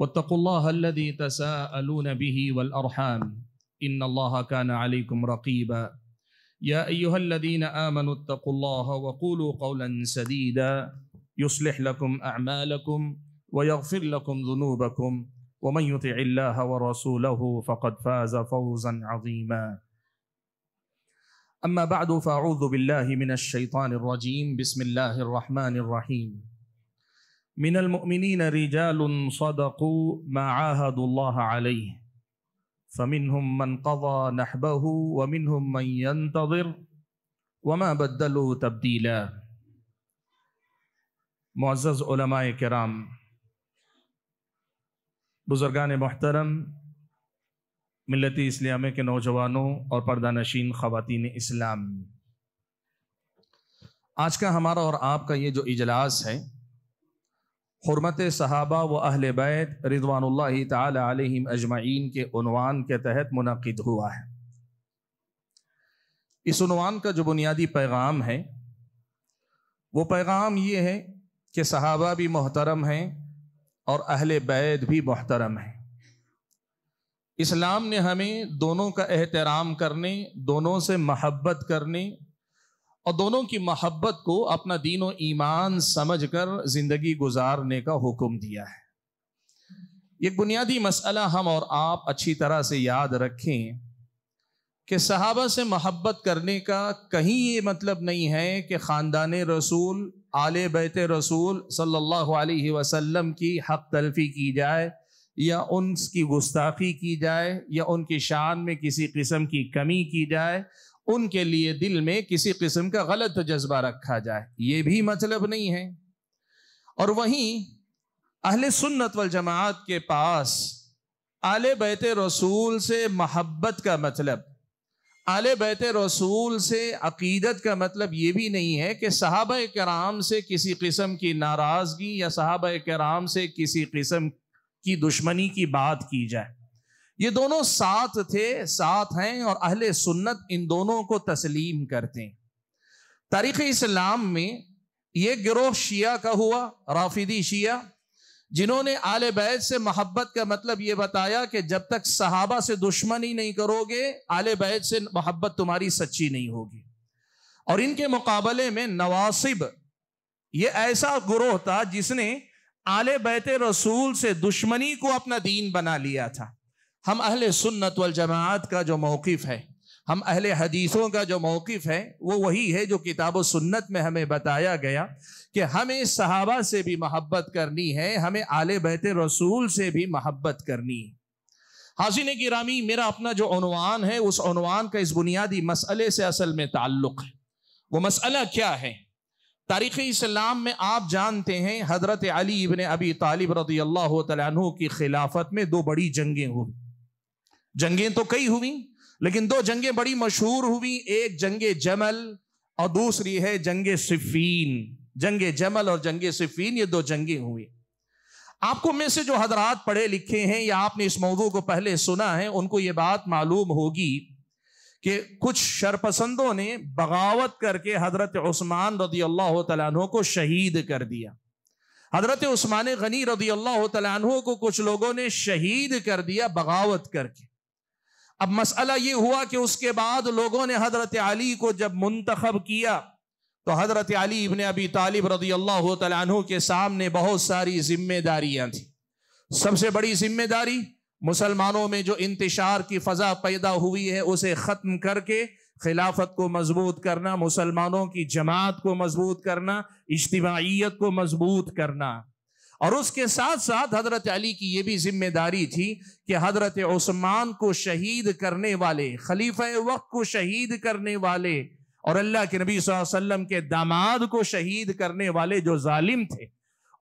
واتقوا الله الذي تساءلون به والأرحام إن الله كان عليكم رقيبا يا أيها الذين آمنوا اتقوا الله وقولوا قولا سديدا يصلح لكم أعمالكم ويغفر لكم ذنوبكم ومن يطع الله ورسوله فقد فاز فوزا عظيما أما بعد فأعوذ بالله من الشيطان الرجيم بسم الله الرحمن الرحيم मिनल मुमिनीन रिजालुन सदकू माहदुल्लाह अलैह फमिनहुम मन कदा नहबहु व मिनहुम मन यंतज़िर वमा बद्दलु तब्दीला मुअज़्ज़ज़ उलमाए किराम बुजुर्गान मोहतरम मिलत इस्लाम के नौजवानों और पर्दानशीन ख़वान इस्लाम आज का हमारा और आपका ये जो इजलास है हरमत सहाबा व अहल बैत रिजवानल तम अजमाइन के उनवान के तहत मुनद हुआ है इस उनवान का जो बुनियादी पैगाम है वो पैगाम ये है कि सहाबा भी मोहतरम हैं और अहल बैत भी मोहतरम हैं इस्लाम ने हमें दोनों का एहतराम करने दोनों से महब्बत करने और दोनों की मोहब्बत को अपना दीन और ईमान कर जिंदगी गुजारने का हुक्म दिया है एक बुनियादी मसला हम और आप अच्छी तरह से याद रखें कि सहाबा से मोहब्बत करने का कहीं ये मतलब नहीं है कि ख़ानदान रसूल आले बैत रसूल सल्लल्लाहु अलैहि वसल्लम की हक तलफी की जाए या उनकी गुस्ताखी की जाए या उनकी शान में किसी किस्म की कमी की जाए उनके लिए दिल में किसी किस्म का गलत जज्बा रखा जाए ये भी मतलब नहीं है और वहीं अहल सुन्नत वल जमात के पास आले बैत रसूल से महब्बत का मतलब आले बैत रसूल से अकीदत का मतलब ये भी नहीं है कि साहब कराम से किसी किस्म की नाराज़गी या साहब कराम से किसी किस्म की दुश्मनी की बात की जाए ये दोनों साथ थे साथ हैं और अहले सुन्नत इन दोनों को तस्लीम करते हैं तारीख़ इस्लाम में ये गिरोह शिया का हुआ राफिदी शिया जिन्होंने आल बैत से मोहब्बत का मतलब ये बताया कि जब तक सहाबा से दुश्मनी नहीं करोगे आल बैत से मोहब्बत तुम्हारी सच्ची नहीं होगी और इनके मुकाबले में नवासिब ये ऐसा गुरोह था जिसने आल बैत रसूल से दुश्मनी को अपना दीन बना लिया था हम अहल सुन्नत वल जमात का जो मौकफ़ है हम अहल हदीसों का जो मौक़ है वो वही है जो किताब सुन्नत में हमें बताया गया कि हमें सहाबा से भी महब्बत करनी है हमें आले बैत रसूल से भी महब्बत करनी है हाजिन गिरामी मेरा अपना जो अनवान है उस अनवान का इस बुनियादी मसले से असल में ताल्लुक़ है वो मसला क्या है तारीख़ इस्लाम में आप जानते हैं हज़रत अली इबन अबी तालिब रदी अल्लाह तु की खिलाफत में दो बड़ी जंगें हुई जंगें तो कई हुई लेकिन दो जंगें बड़ी मशहूर हुई एक जंगे जमल और दूसरी है जंगे सिफीन जंगे जमल और जंगे सिफीन ये दो जंगे हुई आपको में से जो हजरात पढ़े लिखे हैं या आपने इस मौजू को पहले सुना है उनको ये बात मालूम होगी कि कुछ शरपसंदों ने बगावत करके हजरत उस्मान रदी अल्लाह तला को शहीद कर दिया हजरत उस्मान गनी रदी अल्लाह तला को कुछ लोगों ने शहीद कर दिया बगावत करके अब मसला ये हुआ कि उसके बाद लोगों ने हजरत अली को जब मुंतखब किया तो हजरत अली इबन अबी तालिब रजी अल्लाह तु के सामने बहुत सारी जिम्मेदारियां थी सबसे बड़ी जिम्मेदारी मुसलमानों में जो इंतशार की फ़जा पैदा हुई है उसे ख़त्म करके खिलाफत को मजबूत करना मुसलमानों की जमात को मजबूत करना इज्तवाइत को मजबूत करना और उसके साथ साथ हजरत अली की यह भी जिम्मेदारी थी कि हजरत ओस्मान को शहीद करने वाले खलीफा वक्त को शहीद करने वाले और अल्लाह के नबी वसल्लम के दामाद को शहीद करने वाले जो जालिम थे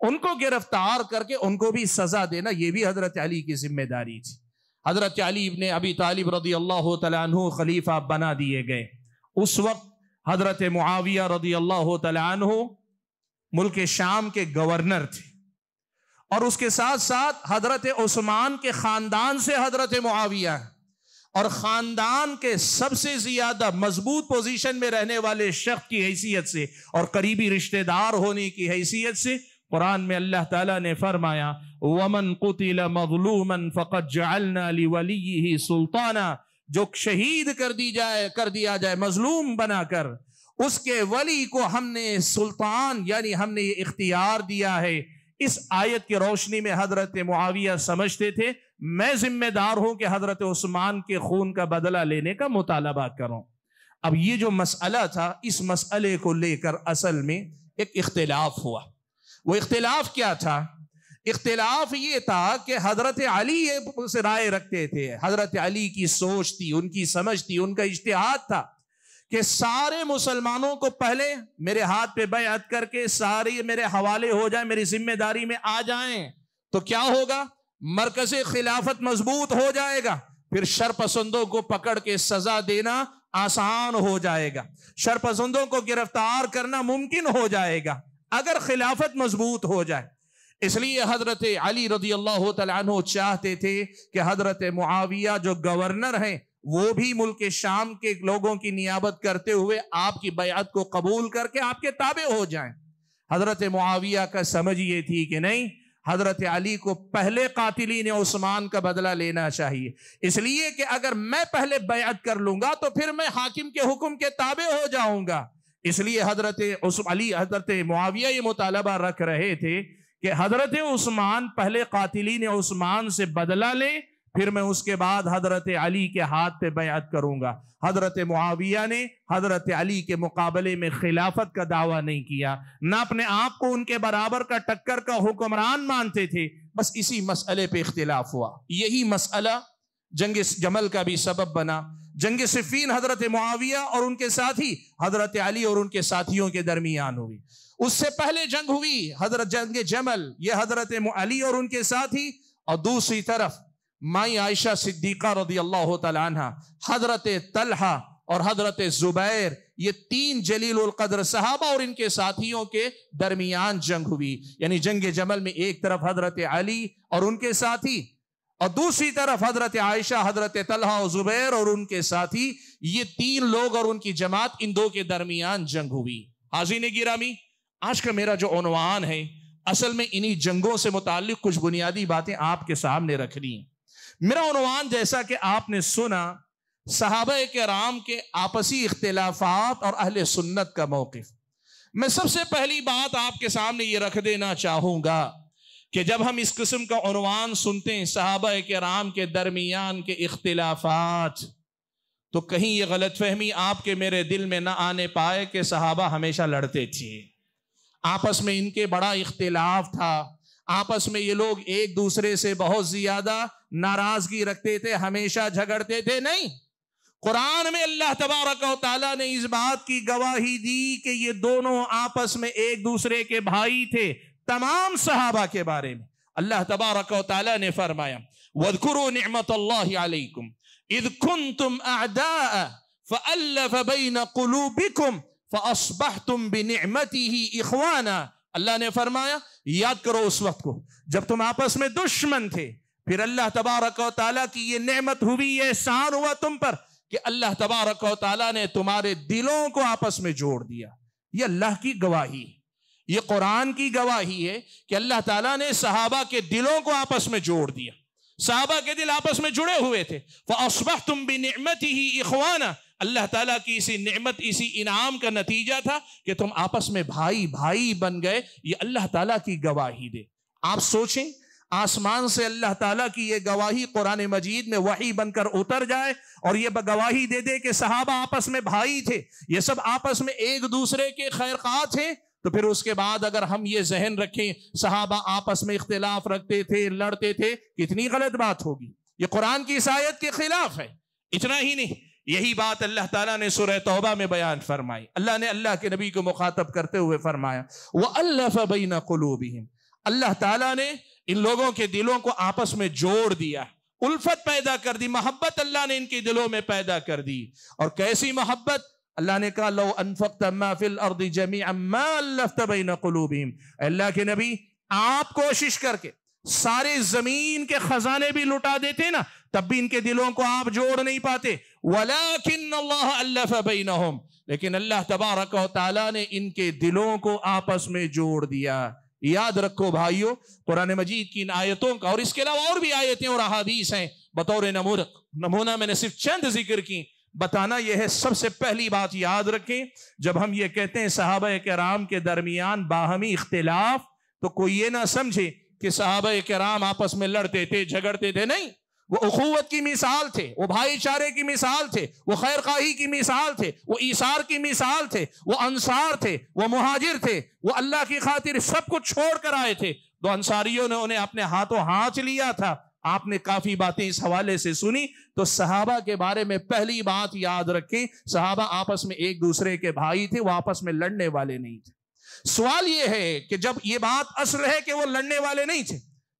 उनको गिरफ्तार करके उनको भी सजा देना यह भी हजरत अली की जिम्मेदारी थी हजरत अली इबन अबी तालिब रदी अल्लाह तु खलीफा बना दिए गए उस वक्त हजरत मुआविया रदी अल्लाह तु मुल्क शाम के गवर्नर थे और उसके साथ साथ हजरत उस्मान के ख़ानदान से हजरत मुआविया है और ख़ानदान के सबसे ज़्यादा मजबूत पोजीशन में रहने वाले शख्स की हैसियत से और करीबी रिश्तेदार होने की हैसियत से कुरान में अल्लाह ताला ने फरमाया वमन कुतिल मजलूमन फ़कत जलनाली सुल्ताना जो शहीद कर दी जाए कर दिया जाए मजलूम बनाकर उसके वली को हमने सुल्तान यानी हमने ये इख्तियार दिया है इस आयत की रोशनी में हजरत मुआविया समझते थे मैं जिम्मेदार हूं कि हजरत उस्मान के खून का बदला लेने का मुतालबा करूं अब ये जो मसला था इस मसले को लेकर असल में एक इख्तलाफ हुआ वो इख्तलाफ क्या था इख्तलाफ ये था कि हजरत अली राय रखते थे हजरत अली की सोच थी उनकी समझ थी उनका इश्तहाद था कि सारे मुसलमानों को पहले मेरे हाथ पे बैत करके सारी मेरे हवाले हो जाए मेरी जिम्मेदारी में आ जाए तो क्या होगा मरकज खिलाफत मजबूत हो जाएगा फिर शरपसंदों को पकड़ के सजा देना आसान हो जाएगा शरपसंदों को गिरफ्तार करना मुमकिन हो जाएगा अगर खिलाफत मजबूत हो जाए इसलिए हजरत अली रदी अल्लाह चाहते थे कि हजरत मुआविया जो गवर्नर हैं वो भी मुल्क शाम के लोगों की नियाबत करते हुए आपकी बयात को कबूल करके आपके ताबे हो जाएं हजरत मुआविया का समझ ये थी कि नहीं हजरत अली को पहले ने उस्मान का बदला लेना चाहिए इसलिए कि अगर मैं पहले बैत कर लूंगा तो फिर मैं हाकिम के हुक्म के ताबे हो जाऊंगा इसलिए हजरत अली हजरत मुआविया ये मुतालबा रख रहे थे कि हजरत उस्मान पहले ने उस्मान से बदला लें फिर मैं उसके बाद हजरत अली के हाथ पे बैत करूंगा हजरत मुआविया ने हजरत अली के मुकाबले में खिलाफत का दावा नहीं किया ना अपने आप को उनके बराबर का टक्कर का हुक्मरान मानते थे बस इसी मसले पे इख्तिलाफ हुआ यही मसला जंग जमल का भी सबब बना जंग सिफीन हजरत मुआविया और उनके साथी हजरत अली और उनके साथियों के दरमियान हुई उससे पहले जंग हुई हजरत जंग जमल ये हजरत अली और उनके साथी और दूसरी तरफ माई आयशा सिद्दीक़ा रदी अल्लाह तला हजरत तलहा और हजरत ज़ुबैर ये तीन जलील कदर सहाबा और इनके साथियों के दरमियान जंग हुई यानी जंग जमल में एक तरफ हजरत अली और उनके साथी और दूसरी तरफ हजरत आयशा हजरत तलहा और जुबैर और उनके साथी ये तीन लोग और उनकी जमात इन दो के दरमियान जंग हुई हाजी ने गिरामी आज का मेरा जो उनवान है असल में इन्हीं जंगों से मुतल कुछ बुनियादी बातें आपके सामने रखनी है मेरा अनुमान जैसा कि आपने सुना साहब के राम के आपसी इख्तलाफात और अहल सुन्नत का मौके मैं सबसे पहली बात आपके सामने ये रख देना चाहूँगा कि जब हम इस किस्म का अनुमान सुनते हैं साहब के राम के दरमियान के इख्तलाफात तो कहीं ये गलत फहमी आपके मेरे दिल में ना आने पाए कि सहाबा हमेशा लड़ते थे आपस में इनके बड़ा इख्तलाफ था आपस में ये लोग एक दूसरे से बहुत ज़्यादा नाराजगी रखते थे हमेशा झगड़ते थे नहीं कुरान में अल्लाह तबारक ताला ने इस बात की गवाही दी कि ये दोनों आपस में एक दूसरे के भाई थे तमाम सहाबा के बारे में अल्लाह तबारक ताला ने फरमाया वदकुरु निमत अलैकुम इद तुम आदा फ़अल्लफ़ बैन कुलूबिकुम फ़अस्बहतुम इखवाना अल्लाह ने फरमाया याद करो उस वक्त को जब तुम आपस में दुश्मन थे फिर अल्लाह तबारक वाली की ये नेमत हुई ये एहसान हुआ तुम पर कि अल्लाह तबारक वाली ने तुम्हारे दिलों को आपस में जोड़ दिया ये अल्लाह की गवाही ये कुरान की गवाही है कि अल्लाह ताला ने सहाबा के दिलों को आपस में जोड़ दिया साहबा के दिल आपस में जुड़े हुए थे वह असबह तुम भी नमत ही इखवाना अल्लाह ताला की इसी नमत इसी इनाम का नतीजा था कि तुम आपस में भाई भाई बन गए ये अल्लाह ताला की गवाही दे आप सोचें आसमान से अल्लाह ताला की ये गवाही कुरान मजीद में वही बनकर उतर जाए और ये गवाही दे दे कि साहबा आपस में भाई थे ये सब आपस में एक दूसरे के खैर थे तो फिर उसके बाद अगर हम ये जहन रखें साहबा आपस में इख्तलाफ रखते थे लड़ते थे कितनी गलत बात होगी ये कुरान की इसायत के खिलाफ है इतना ही नहीं यही बात अल्लाह ताला ने सुरह तौबा में बयान फरमाई अल्लाह ने अल्लाह के नबी को मुखातब करते हुए फरमाया वह अल्लाह फ़बीना कलूबीम अल्लाह ताला ने इन लोगों के दिलों को आपस में जोड़ दिया उल्फत पैदा कर दी मोहब्बत अल्लाह ने इनके दिलों में पैदा कर दी और कैसी मोहब्बत अल्लाह ने कहा लो अनफकतमीम अल्लाह के नबी आप कोशिश करके सारे जमीन के खजाने भी लुटा देते ना तब भी इनके दिलों को आप जोड़ नहीं पाते लेकिन अल्लाह तबारक ने इनके दिलों को आपस में जोड़ दिया याद रखो भाइयों कुरान मजीद की इन आयतों का और इसके अलावा और भी आयतें और अहादीस हैं बतौर नमून नमूना मैंने सिर्फ चंद जिक्र की बताना यह है सबसे पहली बात याद रखें जब हम ये कहते हैं साहब कराम के दरमियान बाहमी इख्तलाफ तो कोई ये ना समझे कि साहब कराम आपस में लड़ते थे झगड़ते थे नहीं वो अखूत की मिसाल थे वो भाईचारे की मिसाल थे वो खैर खाही की मिसाल थे वो ईसार की मिसाल थे वो अंसार थे वो महाजिर थे वो अल्लाह की खातिर सब कुछ छोड़ कर आए थे तो अंसारियों ने उन्हें अपने हाथों हाथ लिया था आपने काफी बातें इस हवाले से सुनी तो सहाबा के बारे में पहली बात याद रखें सहाबा आपस में एक दूसरे के भाई थे वो आपस में लड़ने वाले नहीं थे सवाल ये है कि जब ये बात असल है कि वो लड़ने वाले नहीं थे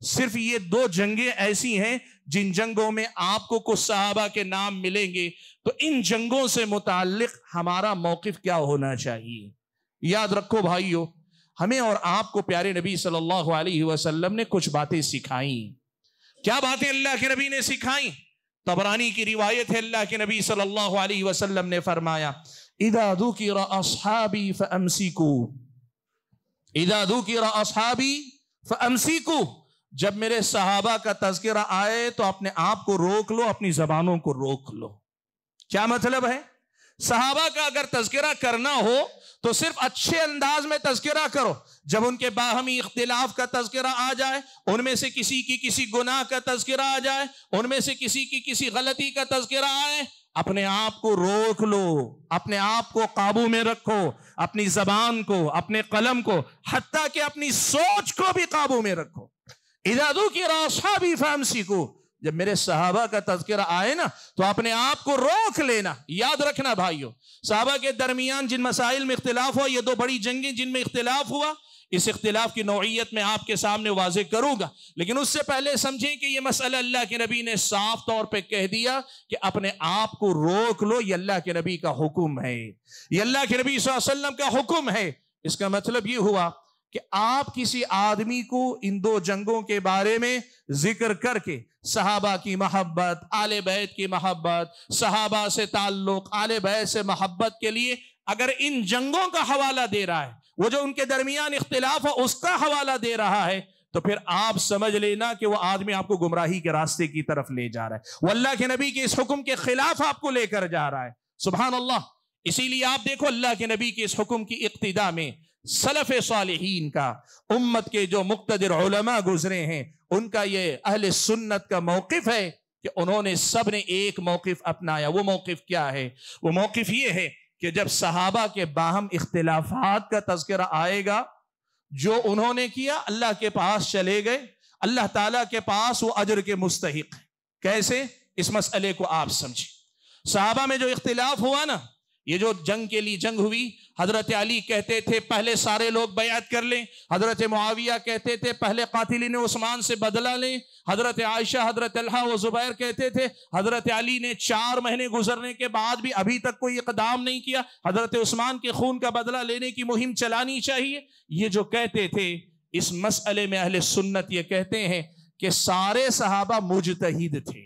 सिर्फ ये दो जंगे ऐसी हैं जिन जंगों में आपको कुछ सहाबा के नाम मिलेंगे तो इन जंगों से मुतक हमारा मौकफ क्या होना चाहिए याद रखो भाइयों हमें और आपको प्यारे नबी सल्लल्लाहु अलैहि वसल्लम ने कुछ बातें सिखाई क्या बातें अल्लाह के नबी ने सिखाई तबरानी की रिवायत है अल्लाह के नबी सल्लल्लाहु अलैहि वसल्लम ने फरमाया इदादू की रहा फमसी की फमसी को जब मेरे सहाबा का तस्करा आए तो अपने आप को रोक लो अपनी जबानों को रोक लो क्या मतलब है सहाबा का अगर तस्करा करना हो तो सिर्फ अच्छे अंदाज में तस्करा करो जब उनके बाहमी इख्तिलाफ का तस्करा आ जाए उनमें से किसी की किसी गुनाह का तस्करा आ जाए उनमें से किसी की किसी गलती का तस्करा आए अपने आप को रोक लो अपने आप को काबू में रखो अपनी जबान को अपने कलम को हती के अपनी सोच को भी काबू में रखो इजादू की भी फामसी को जब मेरे सहाबा का तस्करा आए ना तो अपने आप को रोक लेना याद रखना भाइयों सहाबा के दरमियान जिन मसाइल में इख्तलाफ हुआ ये दो बड़ी जंगें जिनमें इख्तलाफ हुआ इस इख्तलाफ की नौीयत में आपके सामने वाज करूंगा लेकिन उससे पहले समझें कि यह मसला अल्लाह के नबी ने साफ तौर पर कह दिया कि अपने आप को रोक लो ये अल्लाह के नबी का हुक्म है ये अल्लाह के नबी वसल्लम का हुक्म है इसका मतलब ये हुआ कि आप किसी आदमी को इन दो जंगों के बारे में जिक्र करके सहाबा की मोहब्बत आल बैत की मोहब्बत सहाबा से ताल्लुक आल बैत से मोहब्बत के लिए अगर इन जंगों का हवाला दे रहा है वो जो उनके दरमियान इख्तिलाफ है उसका हवाला दे रहा है तो फिर आप समझ लेना कि वो आदमी आपको गुमराही के रास्ते की तरफ ले जा रहा है वो अल्लाह के नबी के इस हुक्म के खिलाफ आपको लेकर जा रहा है सुबह अल्लाह इसीलिए आप देखो अल्लाह के नबी के इस हुक्म की इब्तदा में सलफ़ सालहीन का उम्मत के जो मुख्तर गुजरे हैं उनका ये अहल सुन्नत का मौकफ है कि उन्होंने सब ने एक मौकफ अपनाया वो मौकफ क्या है वो मौकफ ये है कि जब सहाबा के बाहम इख्तलाफात का तस्करा आएगा जो उन्होंने किया अल्लाह के पास चले गए अल्लाह ताला के पास वो अजर के मुस्तक है कैसे इस मसले को आप समझे साहबा में जो इख्तलाफ हुआ ना ये जो जंग के लिए जंग हुई हजरत अली कहते थे पहले सारे लोग बयात कर लें हजरत मुआविया कहते थे पहले कातिल ने उस्मान से बदला लें हजरत आयशा हजरत अल्हा व जुबैर कहते थे हजरत अली ने चार महीने गुजरने के बाद भी अभी तक कोई इकदाम नहीं किया हजरत उस्मान के खून का बदला लेने की मुहिम चलानी चाहिए ये जो कहते थे इस मसले में अहल सुन्नत ये कहते हैं कि सारे सहाबा मुजतहिद थे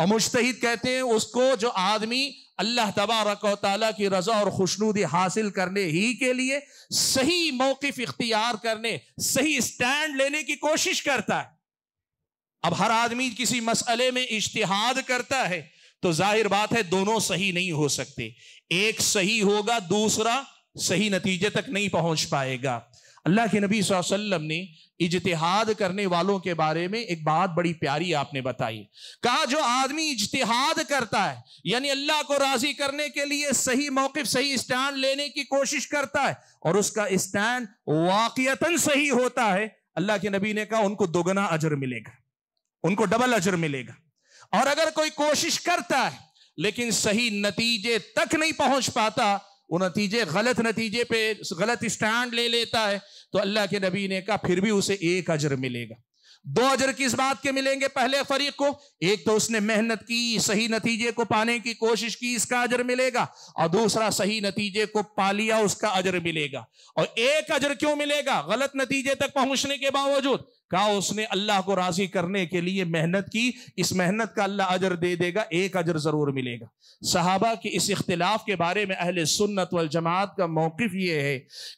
और मुजतहिद कहते हैं उसको जो आदमी अल्लाह तबारक ताली की रजा और खुशनूदी हासिल करने ही के लिए सही मौकफ इख्तियार करने सही स्टैंड लेने की कोशिश करता है अब हर आदमी किसी मसले में इश्तिहाद करता है तो जाहिर बात है दोनों सही नहीं हो सकते एक सही होगा दूसरा सही नतीजे तक नहीं पहुंच पाएगा अल्लाह के नबी वसल्लम ने इजतहाद करने वालों के बारे में एक बात बड़ी प्यारी आपने बताई कहा जो आदमी इजतहाद करता है यानी अल्लाह को राजी करने के लिए सही मौकफ सही स्टैंड लेने की कोशिश करता है और उसका स्टैंड वाकता सही होता है अल्लाह के नबी ने कहा उनको दोगुना अजर मिलेगा उनको डबल अजर मिलेगा और अगर कोई कोशिश करता है लेकिन सही नतीजे तक नहीं पहुंच पाता वो नतीजे गलत नतीजे पे गलत स्टैंड ले लेता है तो अल्लाह के नबी ने कहा फिर भी उसे एक अजर मिलेगा दो अजर किस बात के मिलेंगे पहले फरीक को एक तो उसने मेहनत की सही नतीजे को पाने की कोशिश की इसका अजर मिलेगा और दूसरा सही नतीजे को पा लिया उसका अजर मिलेगा और एक अजर क्यों मिलेगा गलत नतीजे तक पहुंचने के बावजूद कहा उसने अल्लाह को राजी करने के लिए मेहनत की इस मेहनत का अल्लाह अजर दे देगा एक अजर ज़रूर मिलेगा सहाबा के इस इख्तलाफ के बारे में अहले सुन्नत वल जमात का मौकफ ये है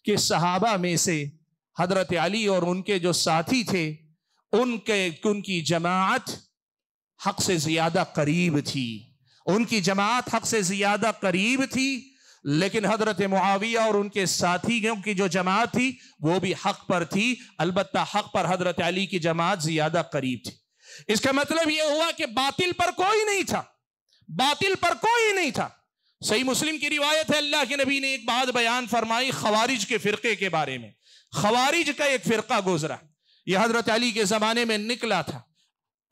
कि सहाबा में से हजरत अली और उनके जो साथी थे उनके उनकी जमात हक से ज़्यादा करीब थी उनकी जमात हक से ज़्यादा करीब थी लेकिन हजरत मुआविया और उनके साथियों की जो जमात थी वो भी हक पर थी अलबत् हक पर हजरत अली की जमात ज्यादा करीब थी इसका मतलब यह हुआ कि बातिल पर कोई नहीं था बातिल पर कोई नहीं था सही मुस्लिम की रिवायत है अल्लाह के नबी ने एक बात बयान फरमाई खवारिज के फिरके के बारे में खवारिज का एक फिरका गुजरा यह हजरत अली के ज़माने में निकला था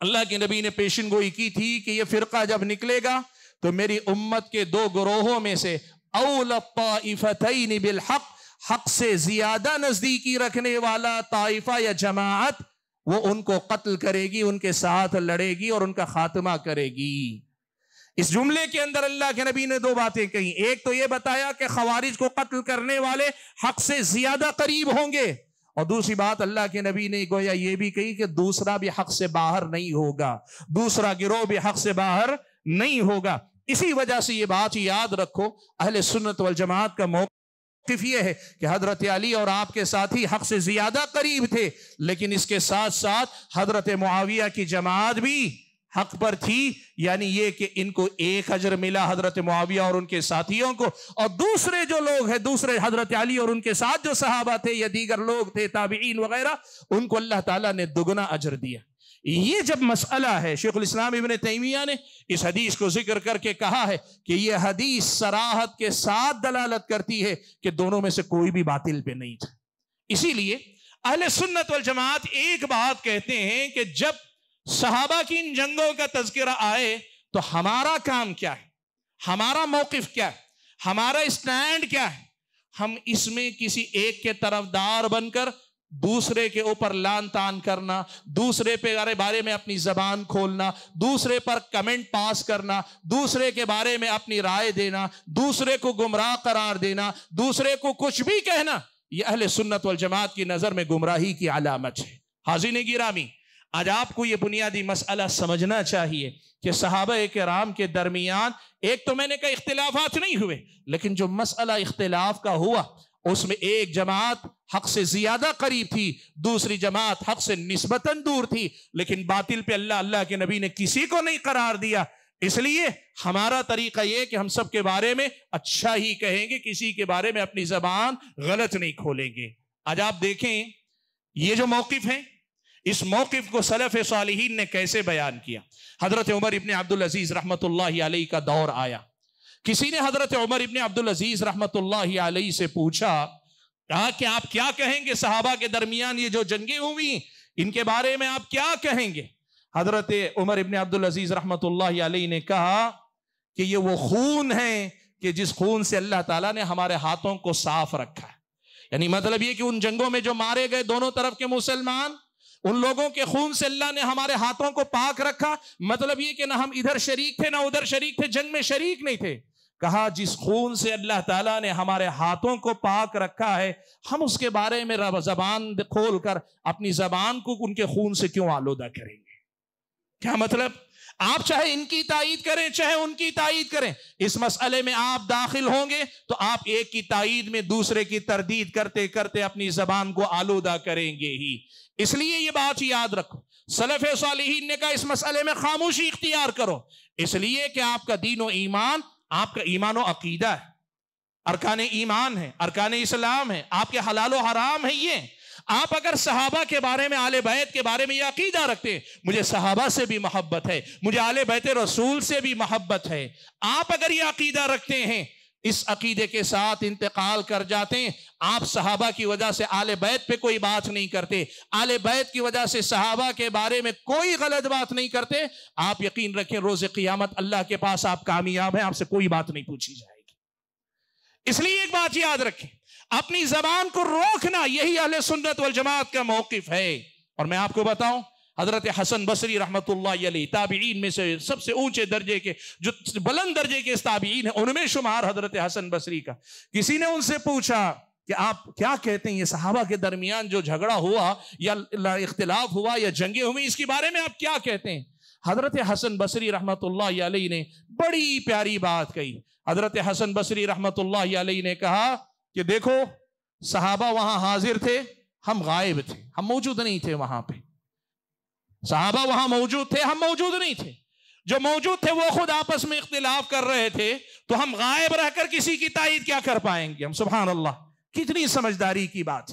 अल्लाह के नबी ने पेशन गोई की थी कि यह फिरका जब निकलेगा तो मेरी उम्मत के दो ग्रोहों में से औलफ़तई बिल हक हक से ज्यादा नजदीकी रखने वाला ताइफा या जमात वो उनको कत्ल करेगी उनके साथ लड़ेगी और उनका खात्मा करेगी इस जुमले के अंदर अल्लाह के नबी ने दो बातें कही एक तो ये बताया कि खवारिज को कत्ल करने वाले हक से ज्यादा करीब होंगे और दूसरी बात अल्लाह के नबी ने गोया ये भी कही कि दूसरा भी हक से बाहर नहीं होगा दूसरा गिरोह भी हक से बाहर नहीं होगा इसी वजह से ये बात याद रखो अहल सुन्नत वल जमात का मौका ये है कि हजरत अली और आपके साथी हक से ज्यादा करीब थे लेकिन इसके साथ साथ हजरत मुआविया की जमात भी हक पर थी यानी ये कि इनको एक अजर मिला हजरत मुआविया और उनके साथियों को और दूसरे जो लोग हैं दूसरे हजरत अली और उनके साथ जो सहाबा थे या दीगर लोग थे ताबीन वगैरह उनको अल्लाह ताला ने दुगना अजर दिया ये जब मसला है शेख इस्लाम इबन तैमिया ने इस हदीस को जिक्र करके कहा है कि यह हदीस सराहत के साथ दलालत करती है कि दोनों में से कोई भी बातिल पे नहीं था इसीलिए अहले सुन्नत वाल जमात एक बात कहते हैं कि जब सहाबा की इन जंगों का तस्करा आए तो हमारा काम क्या है हमारा मौकफ क्या है हमारा स्टैंड क्या है हम इसमें किसी एक के तरफदार बनकर दूसरे के ऊपर लान तान करना दूसरे पे अरे बारे में अपनी जबान खोलना दूसरे पर कमेंट पास करना दूसरे के बारे में अपनी राय देना दूसरे को गुमराह करार देना दूसरे को कुछ भी कहना यह अहले सुन्नत वल जमात की नज़र में गुमराही की अलामत है हाजिन गिरामी आज आपको यह बुनियादी मसला समझना चाहिए कि सहाबा के राम के दरमियान एक तो मैंने कहा इख्तलाफात नहीं हुए लेकिन जो मसला इख्तलाफ का हुआ उसमें एक जमात हक से ज्यादा करीब थी दूसरी जमात हक से निस्बतन दूर थी लेकिन बातिल पे अल्लाह अल्लाह के नबी ने किसी को नहीं करार दिया इसलिए हमारा तरीका यह कि हम सब के बारे में अच्छा ही कहेंगे किसी के बारे में अपनी जबान गलत नहीं खोलेंगे आज आप देखें ये जो मौकफ है इस मौकफ को सलफ सालहीन ने कैसे बयान किया हजरत उमर इबन अब्दुल अजीज रहमत का दौर आया किसी ने हजरत उमर इबन अब्दुल अजीज रहमत आलही से पूछा कहा कि आप क्या कहेंगे साहबा के दरमियान ये जो जंगे हुई इनके बारे में आप क्या कहेंगे हजरत उमर इबन अब्दुल अजीज रहमत आलही ने कहा कि ये वो खून है कि जिस खून से अल्लाह तला ने हमारे हाथों को साफ रखा है यानी मतलब ये कि उन जंगों में जो मारे गए दोनों तरफ के मुसलमान उन लोगों के खून से अल्लाह ने हमारे हाथों को पाक रखा मतलब ये कि ना हम इधर शरीक थे ना उधर शरीक थे जंग में शरीक नहीं थे कहा जिस खून से अल्लाह ताला ने हमारे हाथों को पाक रखा है हम उसके बारे में जबान खोल कर अपनी जबान को उनके खून से क्यों आलोदा करेंगे क्या मतलब आप चाहे इनकी तायद करें चाहे उनकी तायद करें इस मसले में आप दाखिल होंगे तो आप एक की तायद में दूसरे की तरदीद करते करते अपनी जबान को आलोदा करेंगे ही इसलिए यह बात याद रखो सलफ साल ने कहा इस मसले में खामोशी इख्तियार करो इसलिए कि आपका दीन ईमान आपका ईमान और अकीदा है अरकान ईमान है अरकान इस्लाम है आपके हलाल हराम है ये आप अगर सहाबा के बारे में आले बैत के बारे में यह अकीदा रखते हैं मुझे सहाबा से भी मोहब्बत है मुझे आले बैत रसूल से भी मोहब्बत है आप अगर यह अकीदा रखते हैं इस अकीदे के साथ इंतकाल कर जाते हैं आप सहाबा की वजह से आले बैत पे कोई बात नहीं करते आले बैत की वजह से सहाबा के बारे में कोई गलत बात नहीं करते आप यकीन रखें रोज़ क़ियामत अल्लाह के पास आप कामयाब हैं आपसे कोई बात नहीं पूछी जाएगी इसलिए एक बात याद रखें अपनी जबान को रोकना यही अहल सुन्नत वाल जमात का मौकफ है और मैं आपको बताऊं हज़रत हसन बसरी रहमत ताबीन में से सबसे ऊंचे दर्जे के जो बुलंद दर्जे के ताबीन है उनमें शुमार हज़रत हसन बसरी का किसी ने उनसे पूछा कि आप क्या कहते हैं ये सहाबा के दरमियान जो झगड़ा हुआ या इख्तलाफ हुआ या जंगे हुई इसके बारे में आप क्या कहते हैं हज़रत हसन बसरी रहमत ने बड़ी प्यारी बात कही हज़रत हसन बसरी रहमत ने कहा कि देखो साहबा वहाँ हाजिर थे हम गायब थे हम मौजूद नहीं थे वहां पर साहबा वहां मौजूद थे हम मौजूद नहीं थे जो मौजूद थे वो खुद आपस में इख्तिलाफ कर रहे थे तो हम गायब रहकर किसी की तायद क्या कर पाएंगे हम सुबहान अल्लाह कितनी समझदारी की बात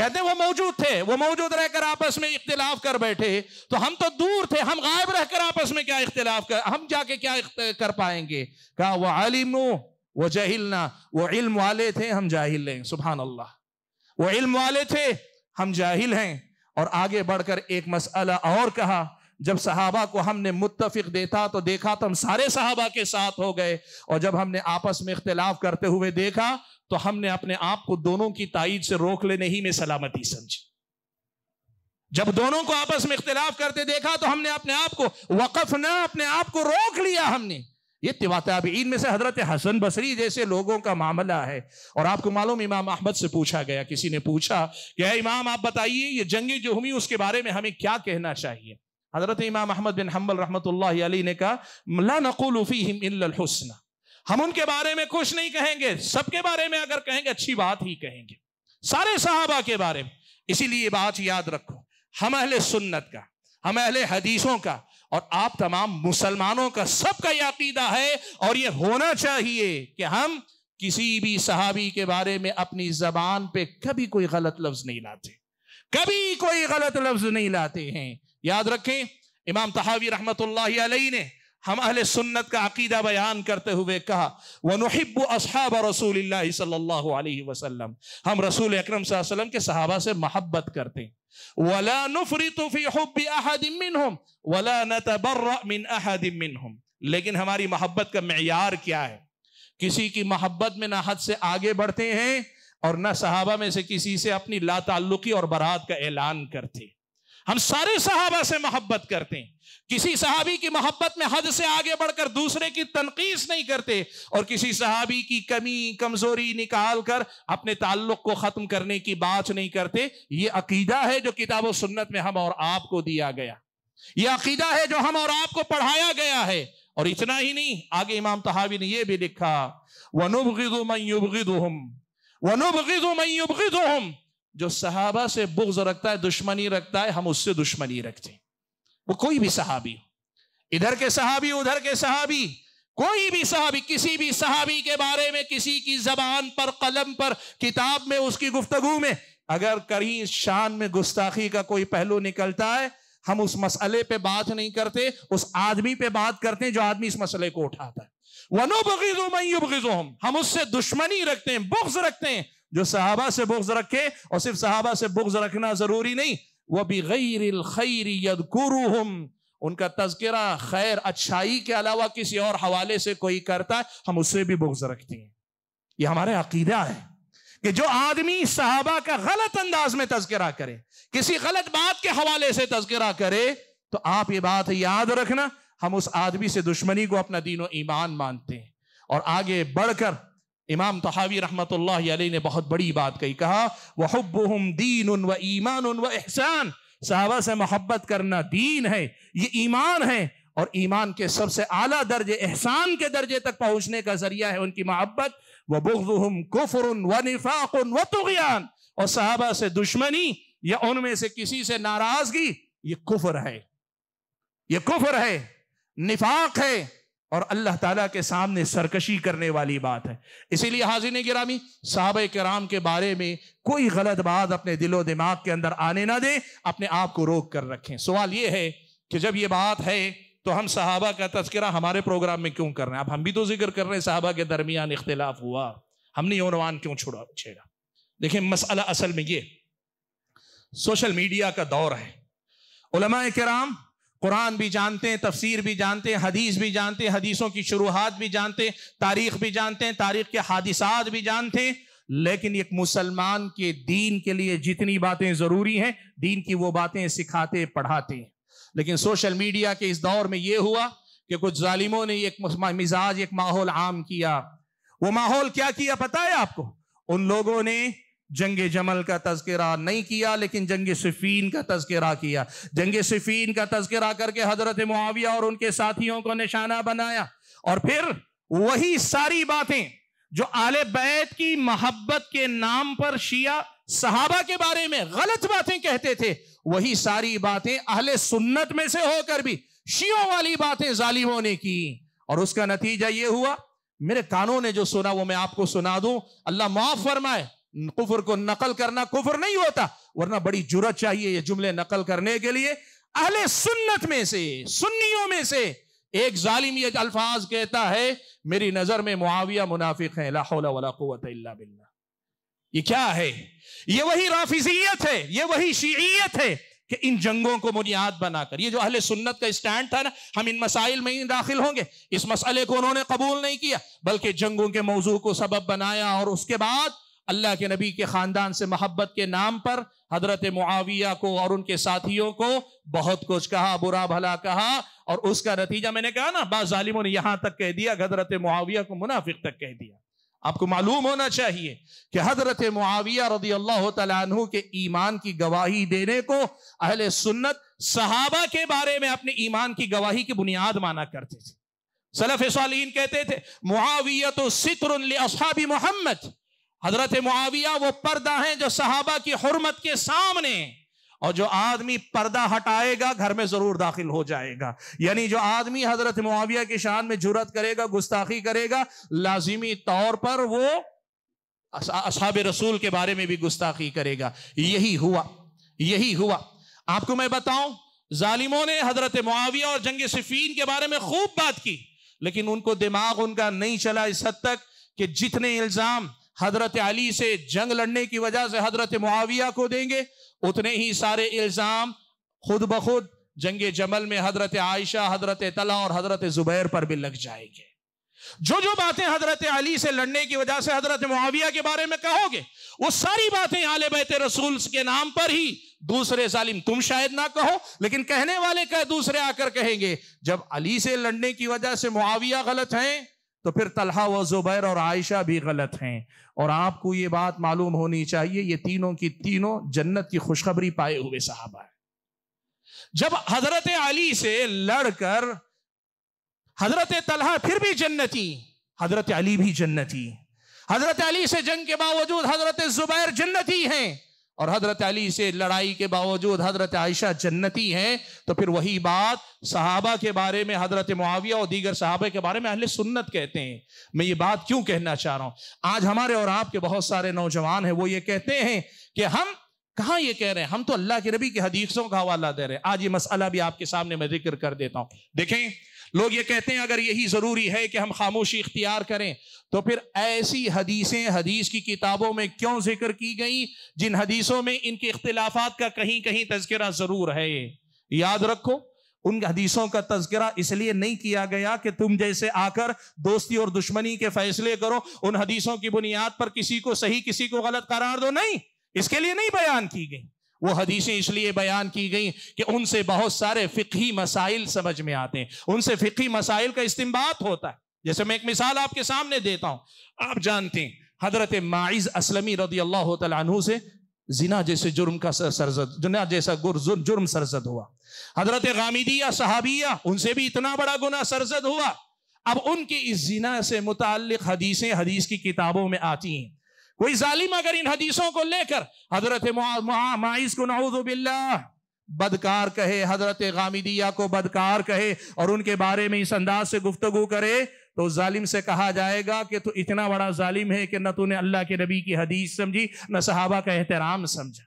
कहते वो मौजूद थे वो मौजूद रहकर आपस में इख्तिलाफ कर बैठे तो हम तो दूर थे हम गायब रहकर आपस में क्या इख्तिलाफ कर हम जाके क्या कर पाएंगे कहा वह आलिम वो ना वो इल्म वाले थे हम जाहिल हैं सुबहान अल्लाह वो इल्म वाले थे हम जाहिल हैं और आगे बढ़कर एक मसला और कहा जब सहाबा को हमने मुतफिक देखा तो देखा तो हम सारे सहाबा के साथ हो गए और जब हमने आपस में इख्तलाफ करते हुए देखा तो हमने अपने आप को दोनों की तइज से रोक लेने ही में सलामती समझी जब दोनों को आपस में इख्तलाफ करते देखा तो हमने अपने आप को वकफ ना अपने आप को रोक लिया हमने ये इन में से हजरत हसन बसरी जैसे लोगों का मामला है और आपको मालूम इमाम अहमद से पूछा गया किसी ने पूछा कि इमाम आप बताइए ये जंग हुई उसके बारे में हमें क्या कहना चाहिए हजरत इमाम अहमद बिन हम्बल रहमत अली ने कहा नकुलफी नकुलफ़ीम हम उनके बारे में कुछ नहीं कहेंगे सबके बारे में अगर कहेंगे अच्छी बात ही कहेंगे सारे सहाबा के बारे में इसीलिए बात याद रखो हम अहले सुन्नत का हम अहले हदीसों का और आप तमाम मुसलमानों का सबका यह अकीदा है और ये होना चाहिए कि हम किसी भी सहाबी के बारे में अपनी जबान पे कभी कोई गलत लफ्ज नहीं लाते कभी कोई गलत लफ्ज नहीं लाते हैं याद रखें इमाम तहावी रहमत ने हम अहले सुन्नत का अकीदा बयान करते हुए कहा वनहब असहाब रसूल सल्लल्लाहु अलैहि वसल्लम हम रसूल अकरम वसल्लम के सहाबा से मोहब्बत करते हैं वला नुफरी तोफ़ी हब अहदिम मिन हम वला नतबर मिन अहदिम लेकिन हमारी मोहब्बत का मैार क्या है किसी की मोहब्बत में ना हद से आगे बढ़ते हैं और ना सहाबा में से किसी से अपनी लाताल्लुकी और बरात का ऐलान करते हैं हम सारे सहाबा से मोहब्बत करते हैं किसी सहाबी की मोहब्बत में हद से आगे बढ़कर दूसरे की तनकीस नहीं करते और किसी सहाबी की कमी कमजोरी निकाल कर अपने ताल्लुक को खत्म करने की बात नहीं करते ये अकीदा है जो किताब व सुन्नत में हम और आपको दिया गया ये अकीदा है जो हम और आपको पढ़ाया गया है और इतना ही नहीं आगे इमाम तहावी ने यह भी लिखा वनुब गिदो मयुब गिदो हम वनुब जो सहाबा से बुग्ज रखता है दुश्मनी रखता है हम उससे दुश्मनी रखते हैं वो कोई भी सहाबी हो इधर के सहाबी उधर के सहाबी कोई भी सहाबी किसी भी सहाबी के बारे में किसी की जबान पर कलम पर किताब में उसकी गुफ्तगु में अगर कहीं शान में गुस्ताखी का कोई पहलू निकलता है हम उस मसले पे बात नहीं करते उस आदमी पे बात करते हैं जो आदमी इस मसले को उठाता है वनो बगीजो मई बगीजो हम हम उससे दुश्मनी रखते हैं बुग्ज रखते हैं जो सहाबा से बुग्ज रखे और सिर्फ सहाबा से बुग्ज रखना जरूरी नहीं वह भी गैर खैर उनका तस्करा खैर अच्छाई के अलावा किसी और हवाले से कोई करता है हम उससे भी बुग्ज रखते हैं ये हमारे अकीदा है कि जो आदमी सहाबा का गलत अंदाज में तस्करा करे किसी गलत बात के हवाले से तस्करा करे तो आप ये बात याद रखना हम उस आदमी से दुश्मनी को अपना दीन ईमान मानते हैं और आगे बढ़कर इमाम तहावी रहमत ने बहुत बड़ी बात कही कहा वहबुम दीन व ईमान उन व एहसान साहबा से मोहब्बत करना दीन है ये ईमान है और ईमान के सबसे आला दर्जे एहसान के दर्जे तक पहुंचने का जरिया है उनकी मोहब्बत व बुगजुम कुफर व निफाक व तुगयान और साहबा से दुश्मनी या उनमें से किसी से नाराजगी ये कुफर है ये कुफर है निफाक है और अल्लाह ताला के सामने सरकशी करने वाली बात है इसीलिए ने गिरामी साहब कराम के बारे में कोई गलत बात अपने दिलो दिमाग के अंदर आने ना दें अपने आप को रोक कर रखें सवाल ये है कि जब ये बात है तो हम साहबा का तस्करा हमारे प्रोग्राम में क्यों कर रहे हैं अब हम भी तो जिक्र कर रहे हैं साहबा के दरमियान इख्तलाफ हुआ हमने यौनवान क्यों छुड़ा छेड़ा देखिए मसला असल में ये सोशल मीडिया का दौर है उलमा कराम कुरान भी जानते हैं तफसीर भी जानते हैं हदीस भी जानते हैं हदीसों की शुरुआत भी जानते हैं तारीख भी जानते हैं तारीख के हादिसात भी जानते हैं लेकिन एक मुसलमान के दीन के लिए जितनी बातें ज़रूरी हैं दीन की वो बातें सिखाते पढ़ाते हैं लेकिन सोशल मीडिया के इस दौर में ये हुआ कि कुछ जालिमों ने एक मिजाज एक माहौल आम किया वो माहौल क्या किया पता है आपको उन लोगों ने जंग जमल का तस्करा नहीं किया लेकिन जंग सिफीन का तस्करा किया जंग सिफीन का तस्करा करके हजरत मुआविया और उनके साथियों को निशाना बनाया और फिर वही सारी बातें जो आले बैत की मोहब्बत के नाम पर शिया सहाबा के बारे में गलत बातें कहते थे वही सारी बातें अहले सुन्नत में से होकर भी शियों वाली बातें जालिमों ने की और उसका नतीजा ये हुआ मेरे कानों ने जो सुना वो मैं आपको सुना दूं अल्लाह माफ फरमाए कुफर को नकल करना कुफर नहीं होता वरना बड़ी जुरत चाहिए ये जुमले नकल करने के लिए अहले सुन्नत में से सुन्नियों में से एक जालिम ये अल्फाज कहता है मेरी नजर में मुआविया मुनाफिक है बिल्ला ये क्या है ये वही राफिजियत है ये वही शीयत है कि इन जंगों को बुनियाद बनाकर ये जो अहले सुन्नत का स्टैंड था ना हम इन मसाइल में ही दाखिल होंगे इस मसले को उन्होंने कबूल नहीं किया बल्कि जंगों के मौजू को सबब बनाया और उसके बाद अल्लाह के नबी के ख़ानदान से मोहब्बत के नाम पर हजरत मुआविया को और उनके साथियों को बहुत कुछ कहा बुरा भला कहा और उसका नतीजा मैंने कहा ना बा ने यहां तक कह दिया हजरत मुआविया को मुनाफिक तक कह दिया आपको मालूम होना चाहिए कि हजरत मुआविया रदी अल्लाह तु के ईमान की गवाही देने को अहल सुन्नत सहाबा के बारे में अपने ईमान की गवाही की बुनियाद माना करते थे सलफ़ सालीन कहते थे मुआविया तो सितर मोहम्मद हजरत मुआविया वो पर्दा है जो सहाबा की हरमत के सामने और जो आदमी पर्दा हटाएगा घर में जरूर दाखिल हो जाएगा यानी जो आदमी हजरत मुआविया की शान में जुरत करेगा गुस्ताखी करेगा लाजिमी तौर पर वो असहाब रसूल के बारे में भी गुस्ताखी करेगा यही हुआ यही हुआ आपको मैं बताऊं जालिमों ने हजरत मुआविया और जंग सिफीन के बारे में खूब बात की लेकिन उनको दिमाग उनका नहीं चला इस हद तक कि जितने इल्ज़ाम हजरत अली से जंग लड़ने की वजह से हजरत मुआविया को देंगे उतने ही सारे इल्ज़ाम खुद ब खुद जंग जमल में हजरत आयशा हजरत तला और हजरत जुबैर पर भी लग जाएंगे जो जो बातें हजरत अली से लड़ने की वजह से हजरत मुआविया के बारे में कहोगे वो सारी बातें आले बैत रसूल के नाम पर ही दूसरे जालिम तुम शायद ना कहो लेकिन कहने वाले कह दूसरे आकर कहेंगे जब अली से लड़ने की वजह से मुआविया गलत हैं तो फिर तलहा व जुबैर और आयशा भी गलत हैं और आपको ये बात मालूम होनी चाहिए ये तीनों की तीनों जन्नत की खुशखबरी पाए हुए साहबा है जब हजरत अली से लड़कर हजरत तलहा फिर भी जन्नती हजरत अली भी जन्नती हजरत अली से जंग के बावजूद हजरत जुबैर जन्नती हैं और हजरत अली से लड़ाई के बावजूद हजरत आयशा जन्नती हैं तो फिर वही बात सहाबा के बारे में हजरत मुआविया और दीगर सहाबे के बारे में अहले सुन्नत कहते हैं मैं ये बात क्यों कहना चाह रहा हूँ आज हमारे और आपके बहुत सारे नौजवान हैं वो ये कहते हैं कि हम कहाँ ये कह रहे हैं हम तो अल्लाह के नबी की हदीसों का हवाला दे रहे हैं आज ये मसला भी आपके सामने मैं जिक्र कर देता हूं देखें लोग ये कहते हैं अगर यही ज़रूरी है कि हम खामोशी इख्तियार करें तो फिर ऐसी हदीसें हदीस की किताबों में क्यों जिक्र की गई जिन हदीसों में इनके इख्तलाफात का कहीं कहीं तस्करा ज़रूर है याद रखो उन हदीसों का तस्करा इसलिए नहीं किया गया कि तुम जैसे आकर दोस्ती और दुश्मनी के फैसले करो उन हदीसों की बुनियाद पर किसी को सही किसी को गलत करार दो नहीं इसके लिए नहीं बयान की गई वो हदीसें इसलिए बयान की गई कि उनसे बहुत सारे फ़िकी मसाइल समझ में आते हैं उनसे फ़िकी मसाइल का इस्तेमाल होता है जैसे मैं एक मिसाल आपके सामने देता हूं आप जानते हैं हजरत माइज असलमी रदी अल्लाह तु से जिना जैसे जुर्म का सरजद जुना जैसा जुर्म सरजद हुआ हजरत गामिदिया सहाबिया उनसे भी इतना बड़ा गुना सरजद हुआ अब उनकी इस जिना से मुतल हदीसें हदीस की किताबों में आती हैं कोई जालिम अगर इन हदीसों को लेकर हजरत माइस को नऊजुबिल्ला बदकार कहे हजरत गामिदिया को बदकार कहे और उनके बारे में इस अंदाज से गुफ्तगु करे तो जालिम से कहा जाएगा कि तू इतना बड़ा जालिम है कि न तूने अल्लाह के नबी की हदीस समझी न सहाबा का एहतराम समझा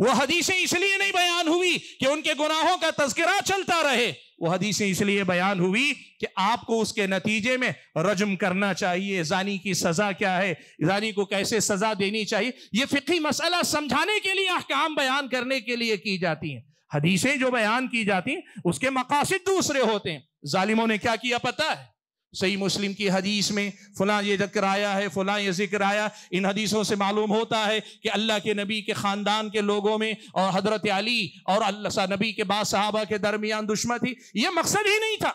वो हदीसें इसलिए नहीं बयान हुई कि उनके गुनाहों का तस्करा चलता रहे वो हदीसें इसलिए बयान हुई कि आपको उसके नतीजे में रजम करना चाहिए जानी की सज़ा क्या है जानी को कैसे सज़ा देनी चाहिए ये फ़िकी मसला समझाने के लिए अहकाम बयान करने के लिए की जाती हैं हदीसें जो बयान की जाती हैं उसके मकासद दूसरे होते हैं जालिमों ने क्या किया पता है सही मुस्लिम की हदीस में फलां ये जिक्र आया है फलां ये जिक्र आया इन हदीसों से मालूम होता है कि अल्लाह के नबी के ख़ानदान के लोगों में और हज़रत अली और अल्लाह नबी के बाद सहाबा के दरमियान दुश्मन थी ये मकसद ही नहीं था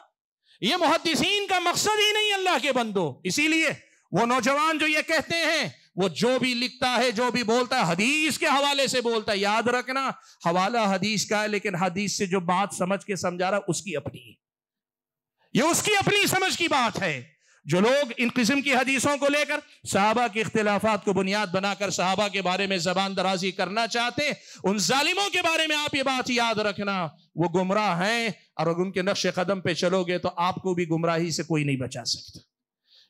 ये मुहदसिन का मकसद ही नहीं अल्लाह के बंदो इसीलिए वो नौजवान जो ये कहते हैं वो जो भी लिखता है जो भी बोलता है हदीस के हवाले से बोलता है याद रखना हवाला हदीस का है लेकिन हदीस से जो बात समझ के समझा रहा उसकी अपनी है ये उसकी अपनी समझ की बात है जो लोग इन किस्म की हदीसों को लेकर साहबा के इख्तलाफात को बुनियाद बनाकर साहबा के बारे में जबान दराजी करना चाहते हैं उन जालिमों के बारे में आप ये बात याद रखना वो गुमराह हैं और अगर उनके नक्श कदम पे चलोगे तो आपको भी गुमराही से कोई नहीं बचा सकता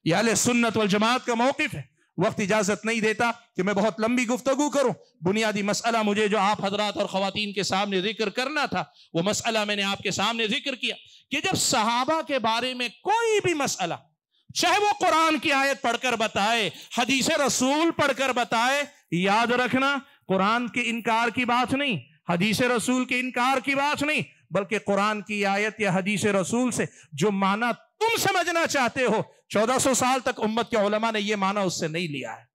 यह सुन्नत वाल जमात का मौकफ है वक्त इजाजत नहीं देता कि मैं बहुत लंबी गुफ्तगु करूं बुनियादी मसला मुझे जो आप हजरात और खातन के सामने जिक्र करना था वो मसला मैंने आपके सामने जिक्र किया कि जब सहाबा के बारे में कोई भी मसला चाहे वो कुरान की आयत पढ़कर बताए हदीस रसूल पढ़कर बताए याद रखना कुरान के इनकार की बात नहीं हदीस रसूल के इनकार की बात नहीं बल्कि कुरान की आयत या हदीस रसूल से जो माना तुम समझना चाहते हो 1400 साल तक उम्मत के उलमा ने यह माना उससे नहीं लिया है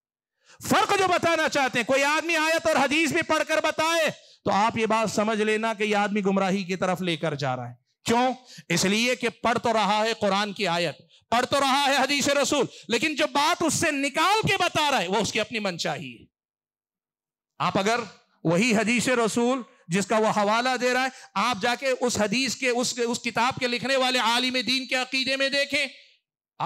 फर्क जो बताना चाहते हैं कोई आदमी आयत और हदीस भी पढ़कर बताए तो आप यह बात समझ लेना कि यह आदमी गुमराही की तरफ लेकर जा रहा है क्यों इसलिए कि पढ़ तो रहा है कुरान की आयत पढ़ तो रहा है हदीस रसूल लेकिन जो बात उससे निकाल के बता रहा है वो उसकी अपनी मनचाही है आप अगर वही हदीस रसूल जिसका वो हवाला दे रहा है आप जाके उस हदीस के उस उस किताब के लिखने वाले आलिम दीन के अकीदे में देखें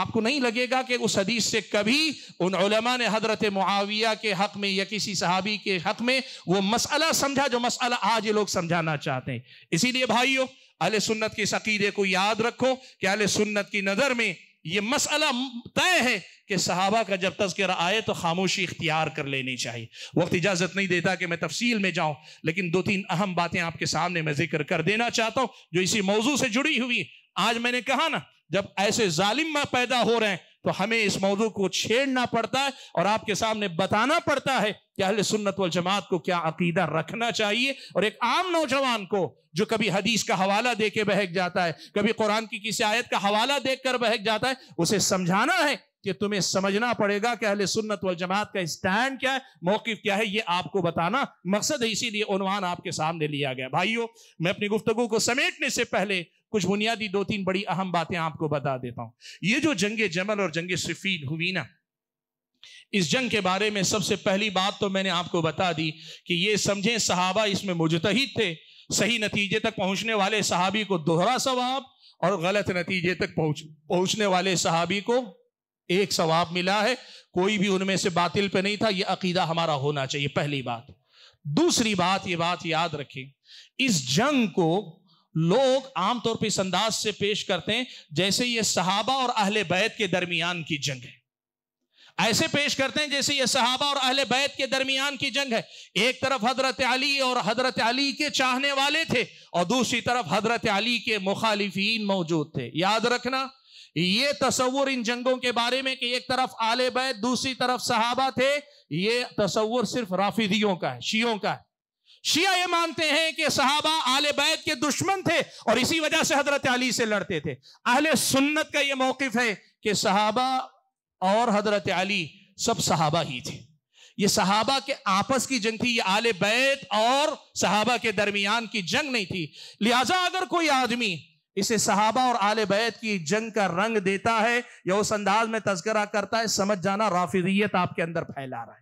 आपको नहीं लगेगा कि उस हदीस से कभी उन उलमा ने हजरत मुआविया के हक में या किसी सहाबी के हक में वो मसला समझा जो मसला आज ये लोग समझाना चाहते हैं इसीलिए भाइयों अल सुन्नत के इस अकीदे को याद रखो कि अल सुन्नत की नज़र में ये मसला तय है कि सहाबा का जब तस्कर आए तो खामोशी इख्तियार कर लेनी चाहिए वक्त इजाज़त नहीं देता कि मैं तफसील में जाऊं लेकिन दो तीन अहम बातें आपके सामने मैं जिक्र कर देना चाहता हूं जो इसी मौजू से जुड़ी हुई आज मैंने कहा ना जब ऐसे जालिम पैदा हो रहे हैं तो हमें इस मौजू को छेड़ना पड़ता है और आपके सामने बताना पड़ता है कि अहले सुन्नत वल जमात को क्या अकीदा रखना चाहिए और एक आम नौजवान को जो कभी हदीस का हवाला दे के बहक जाता है कभी कुरान की किसी आयत का हवाला देख कर बहक जाता है उसे समझाना है कि तुम्हें समझना पड़ेगा कि अहले सुन्नत वल जमात का स्टैंड क्या है मौकफ क्या है ये आपको बताना मकसद है इसीलिए उनवान आपके सामने लिया गया भाइयों मैं अपनी गुफ्तगु को समेटने से पहले कुछ बुनियादी दो तीन बड़ी अहम बातें आपको बता देता हूं ये जो जंगे जमल और जंगे सफ़ील हुई ना इस जंग के बारे में सबसे पहली बात तो मैंने आपको बता दी कि ये समझें सहाबा इसमें मुजतहिद थे सही नतीजे तक पहुंचने वाले सहाबी को दोहरा सवाब और गलत नतीजे तक पहुंच पहुंचने वाले सहाबी को एक सवाब मिला है कोई भी उनमें से बातिल पे नहीं था यह अकीदा हमारा होना चाहिए पहली बात दूसरी बात ये बात याद रखें इस जंग को लोग आमतौर पर इस अंदाज से पेश करते हैं जैसे ये सहाबा और अहले बैत के दरमियान की जंग है ऐसे पेश करते हैं जैसे ये सहाबा और अहले बैत के दरमियान की जंग है एक तरफ हजरत अली और हजरत अली के चाहने वाले थे और दूसरी तरफ हजरत अली के मुखालिफिन मौजूद थे याद रखना ये तस्वुर इन जंगों के बारे में कि एक तरफ आले बैत दूसरी तरफ सहाबा थे ये तस्वुर सिर्फ राफिदियों का है शियों का है शिया ये मानते हैं कि सहाबा आले बैत के दुश्मन थे और इसी वजह से हजरत अली से लड़ते थे अहले सुन्नत का ये मौकफ है कि सहाबा और हजरत अली सब सहाबा ही थे ये सहाबा के आपस की जंग थी ये आले बैत और सहाबा के दरमियान की जंग नहीं थी लिहाजा अगर कोई आदमी इसे सहाबा और आले बैत की जंग का रंग देता है या उस अंदाज में तस्करा करता है समझ जाना राफिजियत आपके अंदर फैला रहा है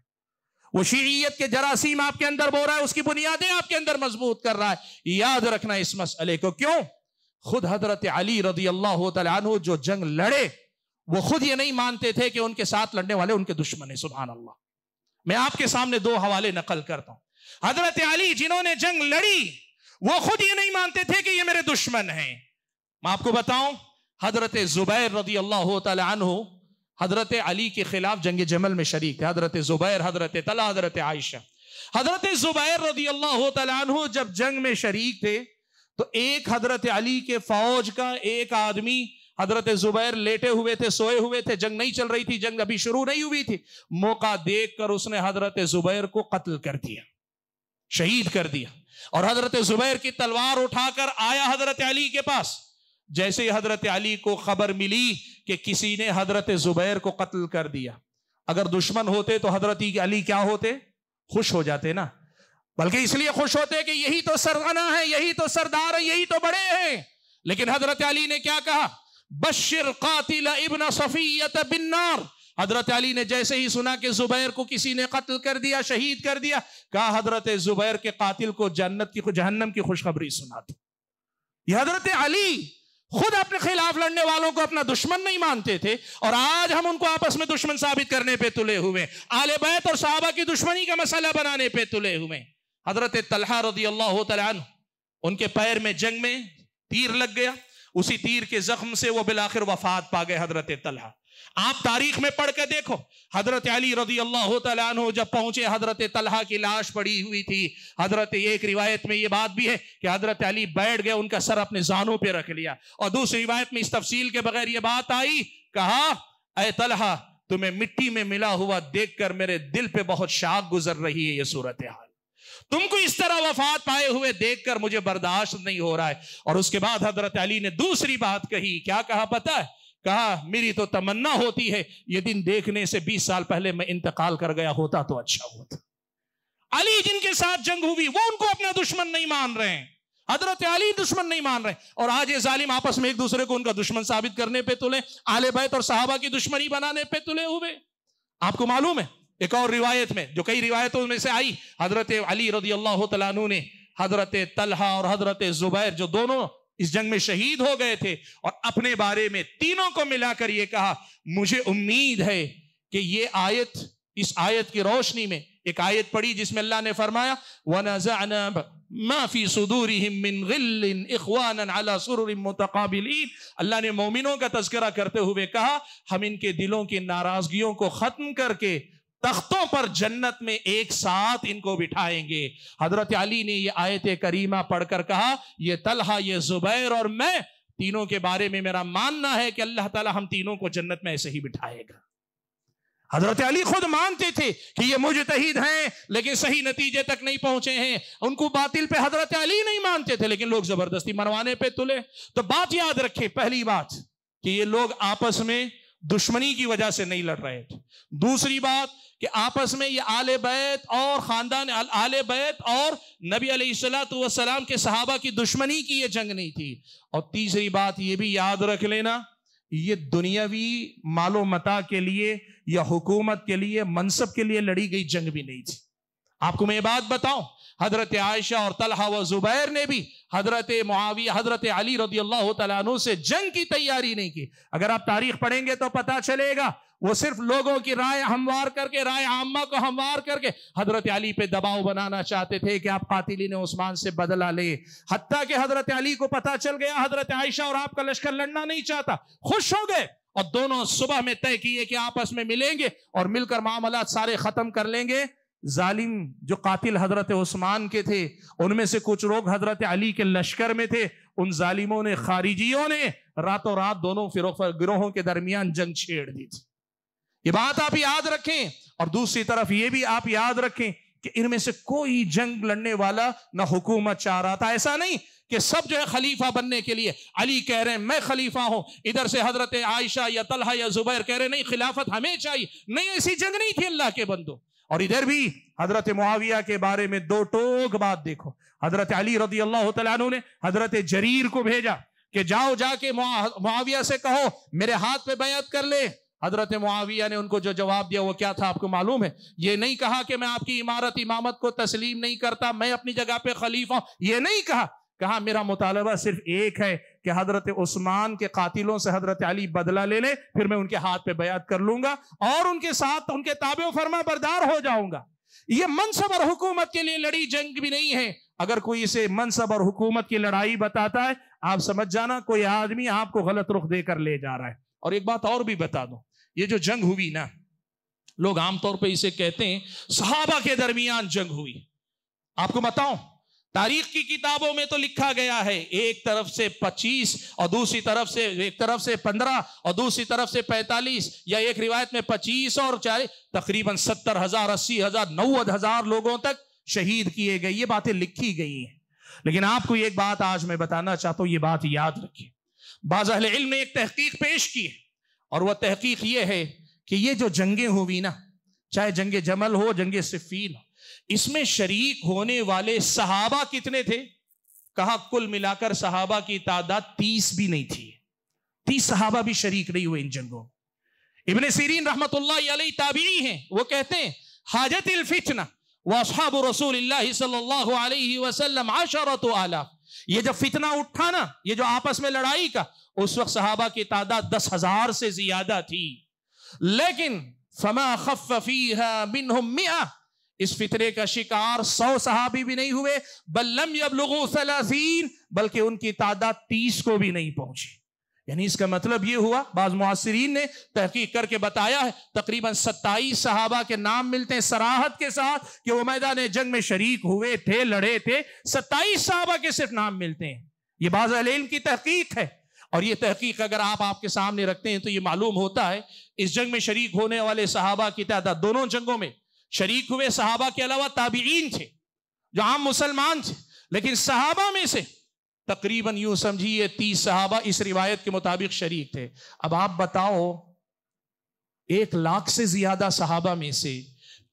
वो शीयत के जरासीम आपके अंदर बो रहा है उसकी बुनियादें आपके अंदर मजबूत कर रहा है याद रखना इस मसले को क्यों खुद हजरत अली रदी अल्लाह तु जो जंग लड़े वो खुद ये नहीं मानते थे कि उनके साथ लड़ने वाले उनके दुश्मन है सुबहान अल्लाह मैं आपके सामने दो हवाले नकल करता हूं हजरत अली जिन्होंने जंग लड़ी वो खुद ये नहीं मानते थे कि ये मेरे दुश्मन हैं मैं आपको बताऊं हजरत जुबैर रदी अल्लाह तु हजरत अली के खिलाफ जंग जमल में शरीक है हजरत जुबैर हजरत तला हजरत आयशा हजरत जुबैर रदी अल्लाह तु जब जंग में शरीक थे तो एक हजरत अली के फौज का एक आदमी हजरत जुबैर लेटे हुए थे सोए हुए थे जंग नहीं चल रही थी जंग अभी शुरू नहीं हुई थी मौका देखकर उसने हजरत जुबैर को कत्ल कर दिया शहीद कर दिया और हजरत जुबैर की तलवार उठाकर आया हजरत अली के पास जैसे ही हजरत अली को खबर मिली कि किसी ने हजरत जुबैर को कत्ल कर दिया अगर दुश्मन होते तो हजरत अली क्या होते खुश हो जाते ना बल्कि इसलिए खुश होते कि यही तो सरगना है यही तो सरदार है यही तो बड़े हैं लेकिन हजरत अली ने क्या कहा बशर कातिल इबन सफ़ीत बिन्नार हजरत अली ने जैसे ही सुना कि जुबैर को किसी ने कत्ल कर दिया शहीद कर दिया कहा हजरत जुबैर के कातिल को जन्नत की जहन्नम की खुशखबरी सुना दी ये हजरत अली खुद अपने खिलाफ लड़ने वालों को अपना दुश्मन नहीं मानते थे और आज हम उनको आपस में दुश्मन साबित करने पे तुले हुए आले बैत और साहबा की दुश्मनी का मसला बनाने पे तुले हुए हजरत तलहा रदी अल्लाह तला उनके पैर में जंग में तीर लग गया उसी तीर के जख्म से वो बिलाखिर वफात पा गए हजरत तलहा आप तारीख में पढ़ के देखो हजरत अली रजी अल्लाह तु जब पहुंचे हजरत तलहा की लाश पड़ी हुई थी हजरत एक रिवायत में ये बात भी है कि हजरत अली बैठ गए उनका सर अपने जानों पे रख लिया और दूसरी रिवायत में इस तफसील के बगैर ये बात आई कहा अः तलहा तुम्हें मिट्टी में मिला हुआ देखकर मेरे दिल पे बहुत शाख गुजर रही है ये सूरत हाल तुमको इस तरह वफात पाए हुए देखकर मुझे बर्दाश्त नहीं हो रहा है और उसके बाद हजरत अली ने दूसरी बात कही क्या कहा पता है कहा मेरी तो तमन्ना होती है ये दिन देखने से 20 साल पहले मैं इंतकाल कर गया होता तो अच्छा होता अली जिनके साथ जंग हुई वो उनको अपना दुश्मन नहीं मान रहे हैं हजरत अली दुश्मन नहीं मान रहे और आज ये जालिम आपस में एक दूसरे को उनका दुश्मन साबित करने पे तुले आले बैत और साहबा की दुश्मनी बनाने पे तुले हुए आपको मालूम है एक और रिवायत में जो कई रिवायतों में से आई हजरत अली रजी अल्लाह तु ने हजरत तलहा और हजरत जुबैर जो दोनों इस जंग में शहीद हो गए थे और अपने बारे में तीनों को मिलाकर यह कहा मुझे उम्मीद है कि ये आयत इस आयत की रोशनी में एक आयत पढ़ी जिसमें अल्लाह ने फरमाया व नजाना माफी सुदूरी अल्लाह ने मोमिनों का तस्करा करते हुए कहा हम इनके दिलों की नाराजगियों को खत्म करके तख्तों पर जन्नत में एक साथ इनको बिठाएंगे हजरत अली ने ये आयत करीमा पढ़कर कहा ये तलहा ये जुबैर और मैं तीनों के बारे में मेरा मानना है कि अल्लाह ताला हम तीनों को जन्नत में ऐसे ही बिठाएगा हजरत अली खुद मानते थे कि ये तहीद हैं लेकिन सही नतीजे तक नहीं पहुंचे हैं उनको बातिल पे हजरत अली नहीं मानते थे लेकिन लोग जबरदस्ती मनवाने पे तुले तो बात याद रखे पहली बात कि ये लोग आपस में दुश्मनी की वजह से नहीं लड़ रहे थे दूसरी बात कि आपस में ये आले बैत और ख़ानदान आले बैत और नबी अलैहिस्सलाम के सहाबा की दुश्मनी की ये जंग नहीं थी और तीसरी बात ये भी याद रख लेना ये दुनियावी मालो मता के लिए या हुकूमत के लिए मनसब के लिए लड़ी गई जंग भी नहीं थी आपको मैं ये बात बताऊं हजरत आयशा और तलहा व जुबैर ने भी हजरत मुआविया हजरत अली रदी अल्लाह तु से जंग की तैयारी नहीं की अगर आप तारीख पढ़ेंगे तो पता चलेगा वो सिर्फ लोगों की राय हमवार करके राय आमा को हमवार करके हजरत अली पे दबाव बनाना चाहते थे कि आप कातिली ने उस्मान से बदला ले हती के हजरत अली को पता चल गया हजरत आयशा और आपका लश्कर लड़ना नहीं चाहता खुश हो गए और दोनों सुबह में तय किए कि आपस में मिलेंगे और मिलकर मामला सारे खत्म कर लेंगे जालिम जो कातिल हजरत उस्मान के थे उनमें से कुछ लोग हजरत अली के लश्कर में थे उन जालिमों ने खारिजियों ने रातों रात दोनों गिरोहों के दरमियान जंग छेड़ दी थी ये बात आप याद रखें और दूसरी तरफ ये भी आप याद रखें कि इनमें से कोई जंग लड़ने वाला ना हुकूमत चाह रहा था ऐसा नहीं कि सब जो है खलीफा बनने के लिए अली कह रहे हैं मैं खलीफा हूं इधर से हजरत आयशा या तलहा या जुबैर कह रहे नहीं खिलाफत हमें चाहिए नहीं ऐसी जंग नहीं थी अल्लाह के बंदो और इधर भी हजरत मुआविया के बारे में दो टोक बात देखो हजरत अली रजी अल्लाह ने हजरत जरीर को भेजा कि जाओ जाके मुआविया से कहो मेरे हाथ पे बैत कर ले हजरत मुआविया ने उनको जो जवाब दिया वो क्या था आपको मालूम है ये नहीं कहा कि मैं आपकी इमारत इमामत को तस्लीम नहीं करता मैं अपनी जगह पे खलीफा हूं ये नहीं कहा कहा मेरा मुतालबा सिर्फ एक है कि हजरत उस्मान के कातिलों से हजरत अली बदला ले लें फिर मैं उनके हाथ पे बयात कर लूंगा और उनके साथ उनके ताबे फरमा बरदार हो जाऊंगा ये मनसब और हुकूमत के लिए लड़ी जंग भी नहीं है अगर कोई इसे मनसब और हुकूमत की लड़ाई बताता है आप समझ जाना कोई आदमी आपको गलत रुख देकर ले जा रहा है और एक बात और भी बता दो ये जो जंग हुई ना लोग आमतौर पर इसे कहते हैं सहाबा के दरमियान जंग हुई आपको बताऊं तारीख की किताबों में तो लिखा गया है एक तरफ से 25 और दूसरी तरफ से एक तरफ से 15 और दूसरी तरफ से 45 या एक रिवायत में 25 और चार तकरीबन सत्तर हजार अस्सी हजार नौ हजार लोगों तक शहीद किए गए ये बातें लिखी गई हैं लेकिन आपको एक बात आज मैं बताना चाहता हूं ये बात याद रखिए बाजहल इल्म ने एक तहकीक पेश की है और वह तहकीक ये है कि ये जो जंगे हुई ना चाहे जंग जमल हो जंग सिफीन हो इसमें शरीक होने वाले सहाबा कितने थे कहा कुल मिलाकर सहाबा की तादाद तीस भी नहीं थी तीस सहाबा भी शरीक नहीं हुए इन जंगों इबन सीरीन रहमत ताबी हैं वो कहते हैं हाजत फितना वाब रसूल वसल्लम आशरत आला ये जब फितना उठा ना ये जो आपस में लड़ाई का उस वक्त सहाबा की तादाद दस हजार से ज्यादा थी लेकिन फमा खफी है इस फितरे का शिकार सौ सहाबी भी नहीं हुए बल्लम अब लोगों सलासीन बल्कि उनकी तादाद तीस को भी नहीं पहुंची यानी इसका मतलब ये हुआ बाज मुहासरीन ने तहकीक करके बताया है तकरीबन सत्ताईस सहाबा के नाम मिलते हैं सराहत के साथ कि वो मैदान जंग में शरीक हुए थे लड़े थे सत्ताईस सहाबा के सिर्फ नाम मिलते हैं ये बाज अलेम की तहकीक है और ये तहकीक अगर आप आपके सामने रखते हैं तो ये मालूम होता है इस जंग में शरीक होने वाले सहाबा की तादाद दोनों जंगों में शरीक हुए सहाबा के अलावा ताबीन थे जो आम मुसलमान थे लेकिन सहाबा में से तकरीबन यूं समझिए तीस सहाबा इस रिवायत के मुताबिक शरीक थे अब आप बताओ एक लाख से ज्यादा सहाबा में से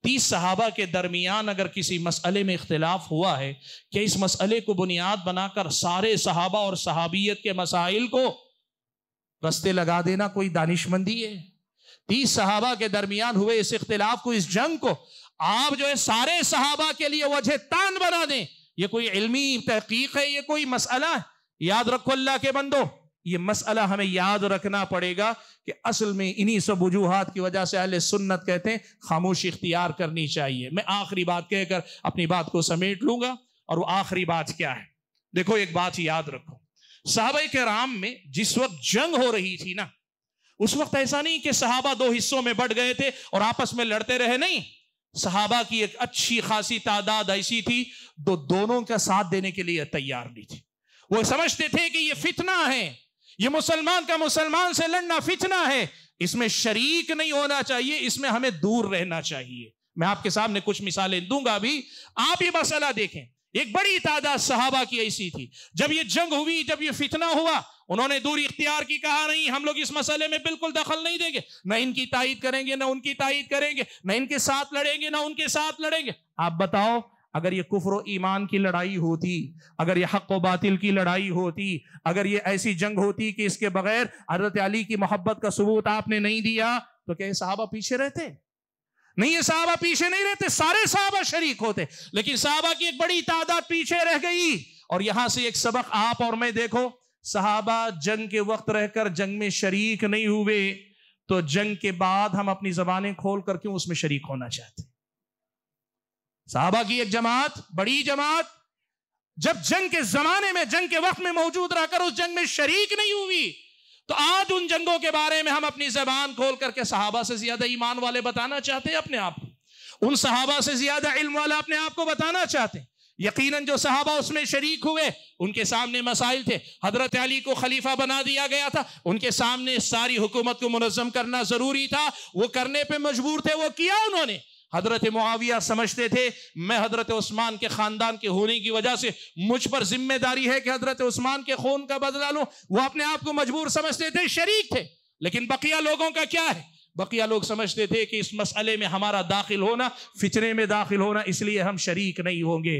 तीस सहाबा के दरमियान अगर किसी मसले में इख्तलाफ हुआ है कि इस मसले को बुनियाद बनाकर सारे सहाबा और सहाबियत के मसाइल को रस्ते लगा देना कोई दानिशमंदी है तीस सहाबा के दरमियान हुए इस इख्तिलाफ को इस जंग को आप जो है सारे सहाबा के लिए वजह तान बना दें ये कोई इलमी तहकीक है यह कोई मसला है याद रखो अल्लाह के बंदो ये मसला हमें याद रखना पड़ेगा कि असल में इन्हीं सब वजूहत की वजह से अहल सुन्नत कहते हैं खामोशी इख्तियार करनी चाहिए मैं आखिरी बात कहकर अपनी बात को समेट लूंगा और वो आखिरी बात क्या है देखो एक बात याद रखो साहब के राम में जिस वक्त जंग हो रही थी ना उस वक्त ऐसा नहीं कि सहाबा दो हिस्सों में बढ़ गए थे और आपस में लड़ते रहे नहीं सहाबा की एक अच्छी खासी तादाद ऐसी थी जो दो दोनों का साथ देने के लिए तैयार नहीं थी वो समझते थे कि ये फितना है ये मुसलमान का मुसलमान से लड़ना फितना है इसमें शरीक नहीं होना चाहिए इसमें हमें दूर रहना चाहिए मैं आपके सामने कुछ मिसालें दूंगा अभी आप ये मसला देखें एक बड़ी तादाद सहाबा की ऐसी थी जब ये जंग हुई जब ये फितना हुआ उन्होंने दूरी इख्तियार की कहा नहीं हम लोग इस मसले में बिल्कुल दखल नहीं देंगे न इनकी तायद करेंगे ना उनकी तायद करेंगे न इनके साथ लड़ेंगे ना उनके साथ लड़ेंगे आप बताओ अगर ये कुफर ईमान की लड़ाई होती अगर ये हक बातिल की लड़ाई होती अगर ये ऐसी जंग होती कि इसके बगैर हजरत अली की मोहब्बत का सबूत आपने नहीं दिया तो क्या साहबा पीछे रहते नहीं ये साहबा पीछे नहीं रहते सारे साहबा शरीक होते लेकिन साहबा की एक बड़ी तादाद पीछे रह गई और यहां से एक सबक आप और मैं देखो साहबा जंग के वक्त रहकर जंग में शरीक नहीं हुए तो जंग के बाद हम अपनी जबानें खोल कर क्यों उसमें शरीक होना चाहते साहबा की एक जमात बड़ी जमात जब जंग के जमाने में जंग के वक्त में मौजूद रहकर उस जंग में शरीक नहीं हुई तो आज उन जंगों के बारे में हम अपनी जबान खोल करके सहाबा से ज्यादा ईमान वाले बताना चाहते हैं अपने आप को उन सहाबा से ज्यादा इल्म वाला अपने आप को बताना चाहते हैं यकीनन जो सहाबा उसमें शरीक हुए उनके सामने मसाइल थे हजरत अली को खलीफा बना दिया गया था उनके सामने सारी हुकूमत को मुनजम करना ज़रूरी था वो करने पर मजबूर थे वो किया उन्होंने हजरत मुआविया समझते थे मैं हजरत उस्मान के ख़ानदान के होने की वजह से मुझ पर जिम्मेदारी है कि हजरत उस्मान के खून का बदला लूं वो अपने आप को मजबूर समझते थे शरीक थे लेकिन बकिया लोगों का क्या है बकिया लोग समझते थे कि इस मसले में हमारा दाखिल होना फितने में दाखिल होना इसलिए हम शरीक नहीं होंगे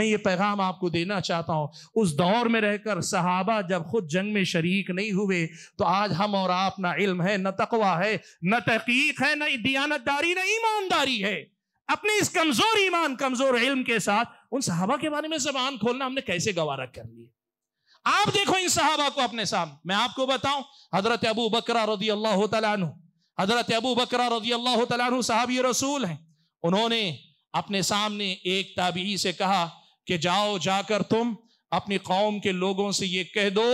मैं ये पैगाम आपको देना चाहता हूँ उस दौर में रहकर सहाबा जब खुद जंग में शरीक नहीं हुए तो आज हम और आप ना इल्म है न तकवा है न तहकीक है न दियानतदारी न ईमानदारी है अपने इस कमज़ोर ईमान कमज़ोर इल्म के साथ उन सहाबा के बारे में जबान खोलना हमने कैसे गवारा कर लिया आप देखो इन सहाबा को अपने सामने मैं आपको बताऊं हजरत अबू बकरा रदी अल्लाह तु हजरत अबू बकर रजी अल्लाह तु साहबी रसूल हैं उन्होंने अपने सामने एक ताबी से कहा कि जाओ जाकर तुम अपनी कौम के लोगों से ये कह दो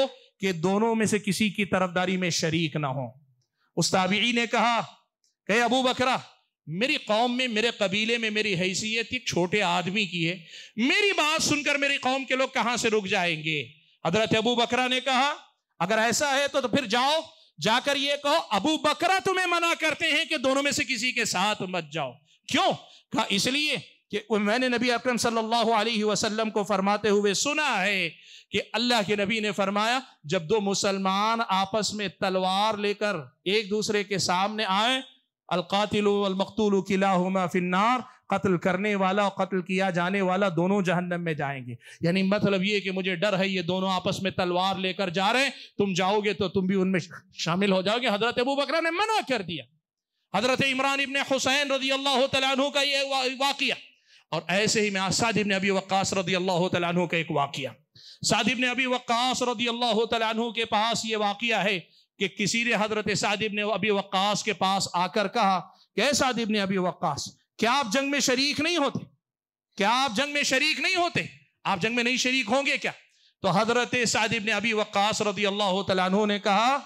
कि दोनों में से किसी की तरफदारी में शरीक ना हो उस ताबी ने कहा कहे अबू बकरा मेरी कौम में मेरे कबीले में मेरी हैसियत एक छोटे आदमी की है मेरी बात सुनकर मेरी कौम के लोग कहां से रुक जाएंगे हजरत अबू बकरा ने कहा अगर ऐसा है तो, तो फिर जाओ जाकर ये कहो अबू बकरा तुम्हें मना करते हैं कि दोनों में से किसी के साथ मत जाओ क्यों कहा इसलिए कि मैंने नबी अकरम सल्लल्लाहु अलैहि वसल्लम को फरमाते हुए सुना है कि अल्लाह के नबी ने फरमाया जब दो मुसलमान आपस में तलवार लेकर एक दूसरे के सामने आए अलकातिल किला फिन्नार कत्ल करने वाला और कत्ल किया जाने वाला दोनों जहन्नम में जाएंगे यानी मतलब ये कि मुझे डर है ये दोनों आपस में तलवार लेकर जा रहे हैं तुम जाओगे तो तुम भी उनमें शामिल हो जाओगे हजरत अबू बकरा ने मना कर दिया हजरत इमरान इबन हुसैन रजी अल्लाह तु का ये वाकिया और ऐसे ही में आसाद इबन अबी वक्स रदी अल्लाह तु का एक वाकिया साद ने अबी वक्स रदी अल्लाह तु के पास ये वाकिया है कि किसी ने हजरत साद ने अबी वक्स के पास आकर कहा कैसा साद ने अबी वक्स क्या आप जंग में शरीक नहीं होते क्या आप जंग में शरीक नहीं होते आप जंग में नहीं शरीक होंगे क्या तो हजरत सादिब ने अभी वक्स रदी अल्लाह तु ने कहा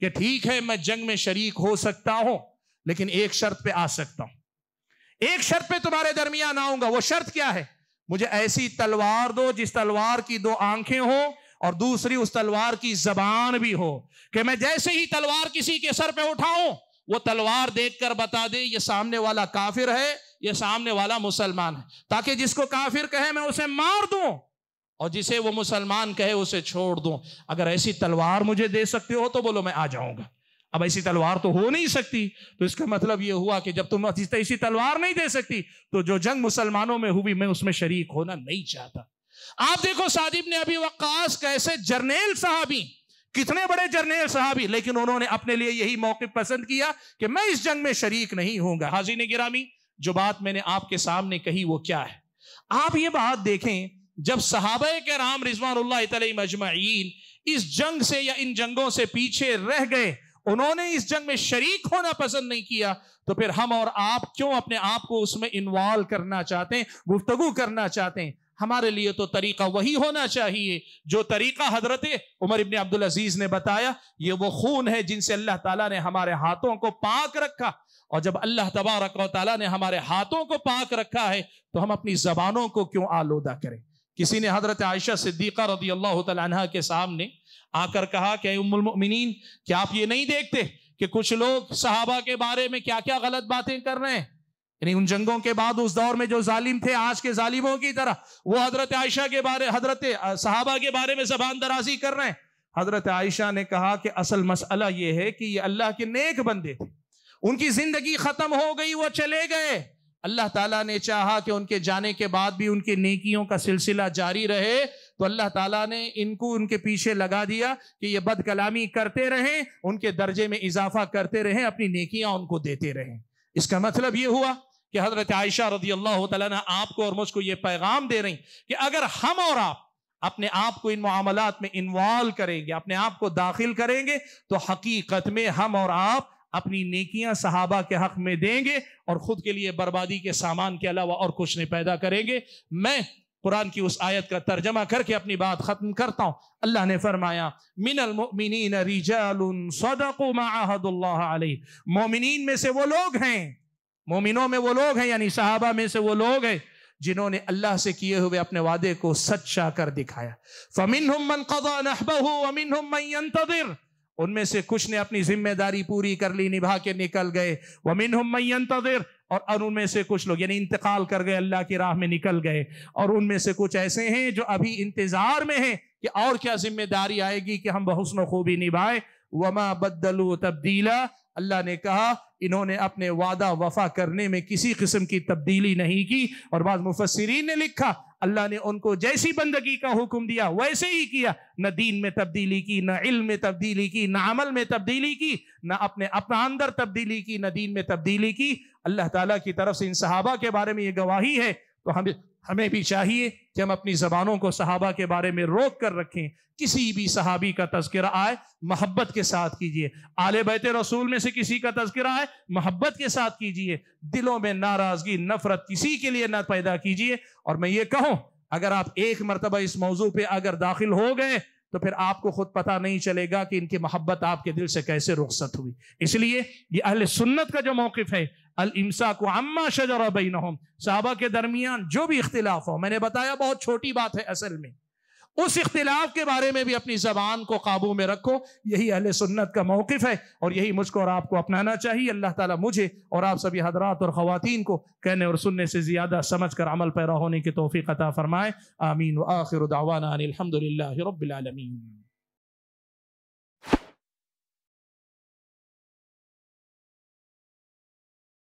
कि ठीक है मैं जंग में शरीक हो सकता हूं लेकिन एक शर्त पे आ सकता हूं एक शर्त पे तुम्हारे दरमियान आऊंगा वो शर्त क्या है मुझे ऐसी तलवार दो जिस तलवार की दो आंखें हो और दूसरी उस तलवार की जबान भी हो कि मैं जैसे ही तलवार किसी के सर पे उठाऊं वो तलवार देखकर बता दे ये सामने वाला काफिर है ये सामने वाला मुसलमान है ताकि जिसको काफिर कहे मैं उसे मार दूं और जिसे वो मुसलमान कहे उसे छोड़ दूं अगर ऐसी तलवार मुझे दे सकते हो तो बोलो मैं आ जाऊंगा अब ऐसी तलवार तो हो नहीं सकती तो इसका मतलब ये हुआ कि जब तुम ऐसी तलवार नहीं दे सकती तो जो जंग मुसलमानों में हुई मैं उसमें शरीक होना नहीं चाहता आप देखो साजिब ने अभी वक्स कैसे जर्नेल साहबी कितने बड़े जर्नेल साहबी लेकिन उन्होंने अपने लिए यही मौके पसंद किया कि मैं इस जंग में शरीक नहीं हाजी ने गिरामी जो बात मैंने आपके सामने कही वो क्या है आप ये बात देखें जब साहब के राम रिजवान मजमाइन इस जंग से या इन जंगों से पीछे रह गए उन्होंने इस जंग में शरीक होना पसंद नहीं किया तो फिर हम और आप क्यों अपने आप को उसमें इन्वॉल्व करना चाहते हैं गुफ्तगु करना चाहते हैं हमारे लिए तो तरीका वही होना चाहिए जो तरीका हजरत उमर इबन अब्दुल अजीज ने बताया ये वो खून है जिनसे अल्लाह ताला ने हमारे हाथों को पाक रखा और जब अल्लाह तबारक ताला ने हमारे हाथों को पाक रखा है तो हम अपनी जबानों को क्यों आलोदा करें किसी ने हजरत आयशा सिद्दीक़ा रदी अल्लाह तला के सामने आकर कहा कि उम्मिन क्या आप ये नहीं देखते कि कुछ लोग सहाबा के बारे में क्या क्या गलत बातें कर रहे हैं यानी उन जंगों के बाद उस दौर में जो जालिम थे आज के जालिमों की तरह वो हजरत आयशा के बारे हजरत साहबा के बारे में जबान दराजी कर रहे हैं हजरत आयशा ने कहा कि असल मसला ये है कि ये अल्लाह के नेक बंदे थे उनकी जिंदगी खत्म हो गई वो चले गए अल्लाह ताला ने चाहा कि उनके जाने के बाद भी उनके नेकियों का सिलसिला जारी रहे तो अल्लाह ताला ने इनको उनके पीछे लगा दिया कि ये बद कलामी करते रहें उनके दर्जे में इजाफा करते रहें अपनी नेकियां उनको देते रहें इसका मतलब ये हुआ कि हजरत आयशा रजी अल्लाह तला आपको और मुझको ये पैगाम दे रही कि अगर हम और आप अपने आप को इन मामलात में इन्वॉल्व करेंगे अपने आप को दाखिल करेंगे तो हकीकत में हम और आप अपनी नेकियां सहाबा के हक में देंगे और खुद के लिए बर्बादी के सामान के अलावा और कुछ नहीं पैदा करेंगे मैं कुरान की उस आयत का तर्जमा करके अपनी बात ख़त्म करता हूँ अल्लाह ने फरमाया मिनल मोमिन में से वो लोग हैं मोमिनों में वो लोग हैं यानी साहबा में से वो लोग हैं जिन्होंने अल्लाह से किए हुए अपने वादे को सच्चा कर दिखाया फमिन मन कदा मन उनमें से कुछ ने अपनी जिम्मेदारी पूरी कर ली निभा के निकल गए वमिन मन और उनमें से कुछ लोग यानी इंतकाल कर गए अल्लाह की राह में निकल गए और उनमें से कुछ ऐसे हैं जो अभी इंतजार में हैं कि और क्या जिम्मेदारी आएगी कि हम बहुसन खूबी निभाए वमा बदलू तब्दीला अल्लाह ने कहा इन्होंने अपने वादा वफा करने में किसी किस्म की तब्दीली नहीं की और बाद मुफसरीन ने लिखा अल्लाह ने उनको जैसी बंदगी का हुक्म दिया वैसे ही किया न दीन में तब्दीली की न इल्म में तब्दीली की न अमल में तब्दीली की न अपने अपना अंदर तब्दीली की न दीन में तब्दीली की अल्लाह ताला की तरफ से इन सहाबा के बारे में ये गवाही है तो हम हमें भी चाहिए कि हम अपनी जबानों को सहाबा के बारे में रोक कर रखें किसी भी सहाबी का तस्करा आए मोहब्बत के साथ कीजिए आले बैत रसूल में से किसी का तस्करा आए मोहब्बत के साथ कीजिए दिलों में नाराजगी नफरत किसी के लिए ना पैदा कीजिए और मैं ये कहूँ अगर आप एक मरतबा इस मौजू पर अगर दाखिल हो गए तो फिर आपको खुद पता नहीं चलेगा कि इनकी मोहब्बत आपके दिल से कैसे रुखसत हुई इसलिए ये अहल सुन्नत का जो मौकफ है अल इमसा को अम्मा शजर बिन साहबा के दरमियान जो भी इख्तिलाफ हो मैंने बताया बहुत छोटी बात है असल में उस इख्तिलाफ के बारे में भी अपनी जबान को काबू में रखो यही अहल सुन्नत का मौकफ है और यही मुझको और आपको अपनाना चाहिए अल्लाह ताला मुझे और आप सभी हजरात और ख़वान को कहने और सुनने से ज़्यादा समझ कर अमल पैरा होने की तोफ़ी अता फ़रमाए आमीन व आखिर दावाना रबालमीन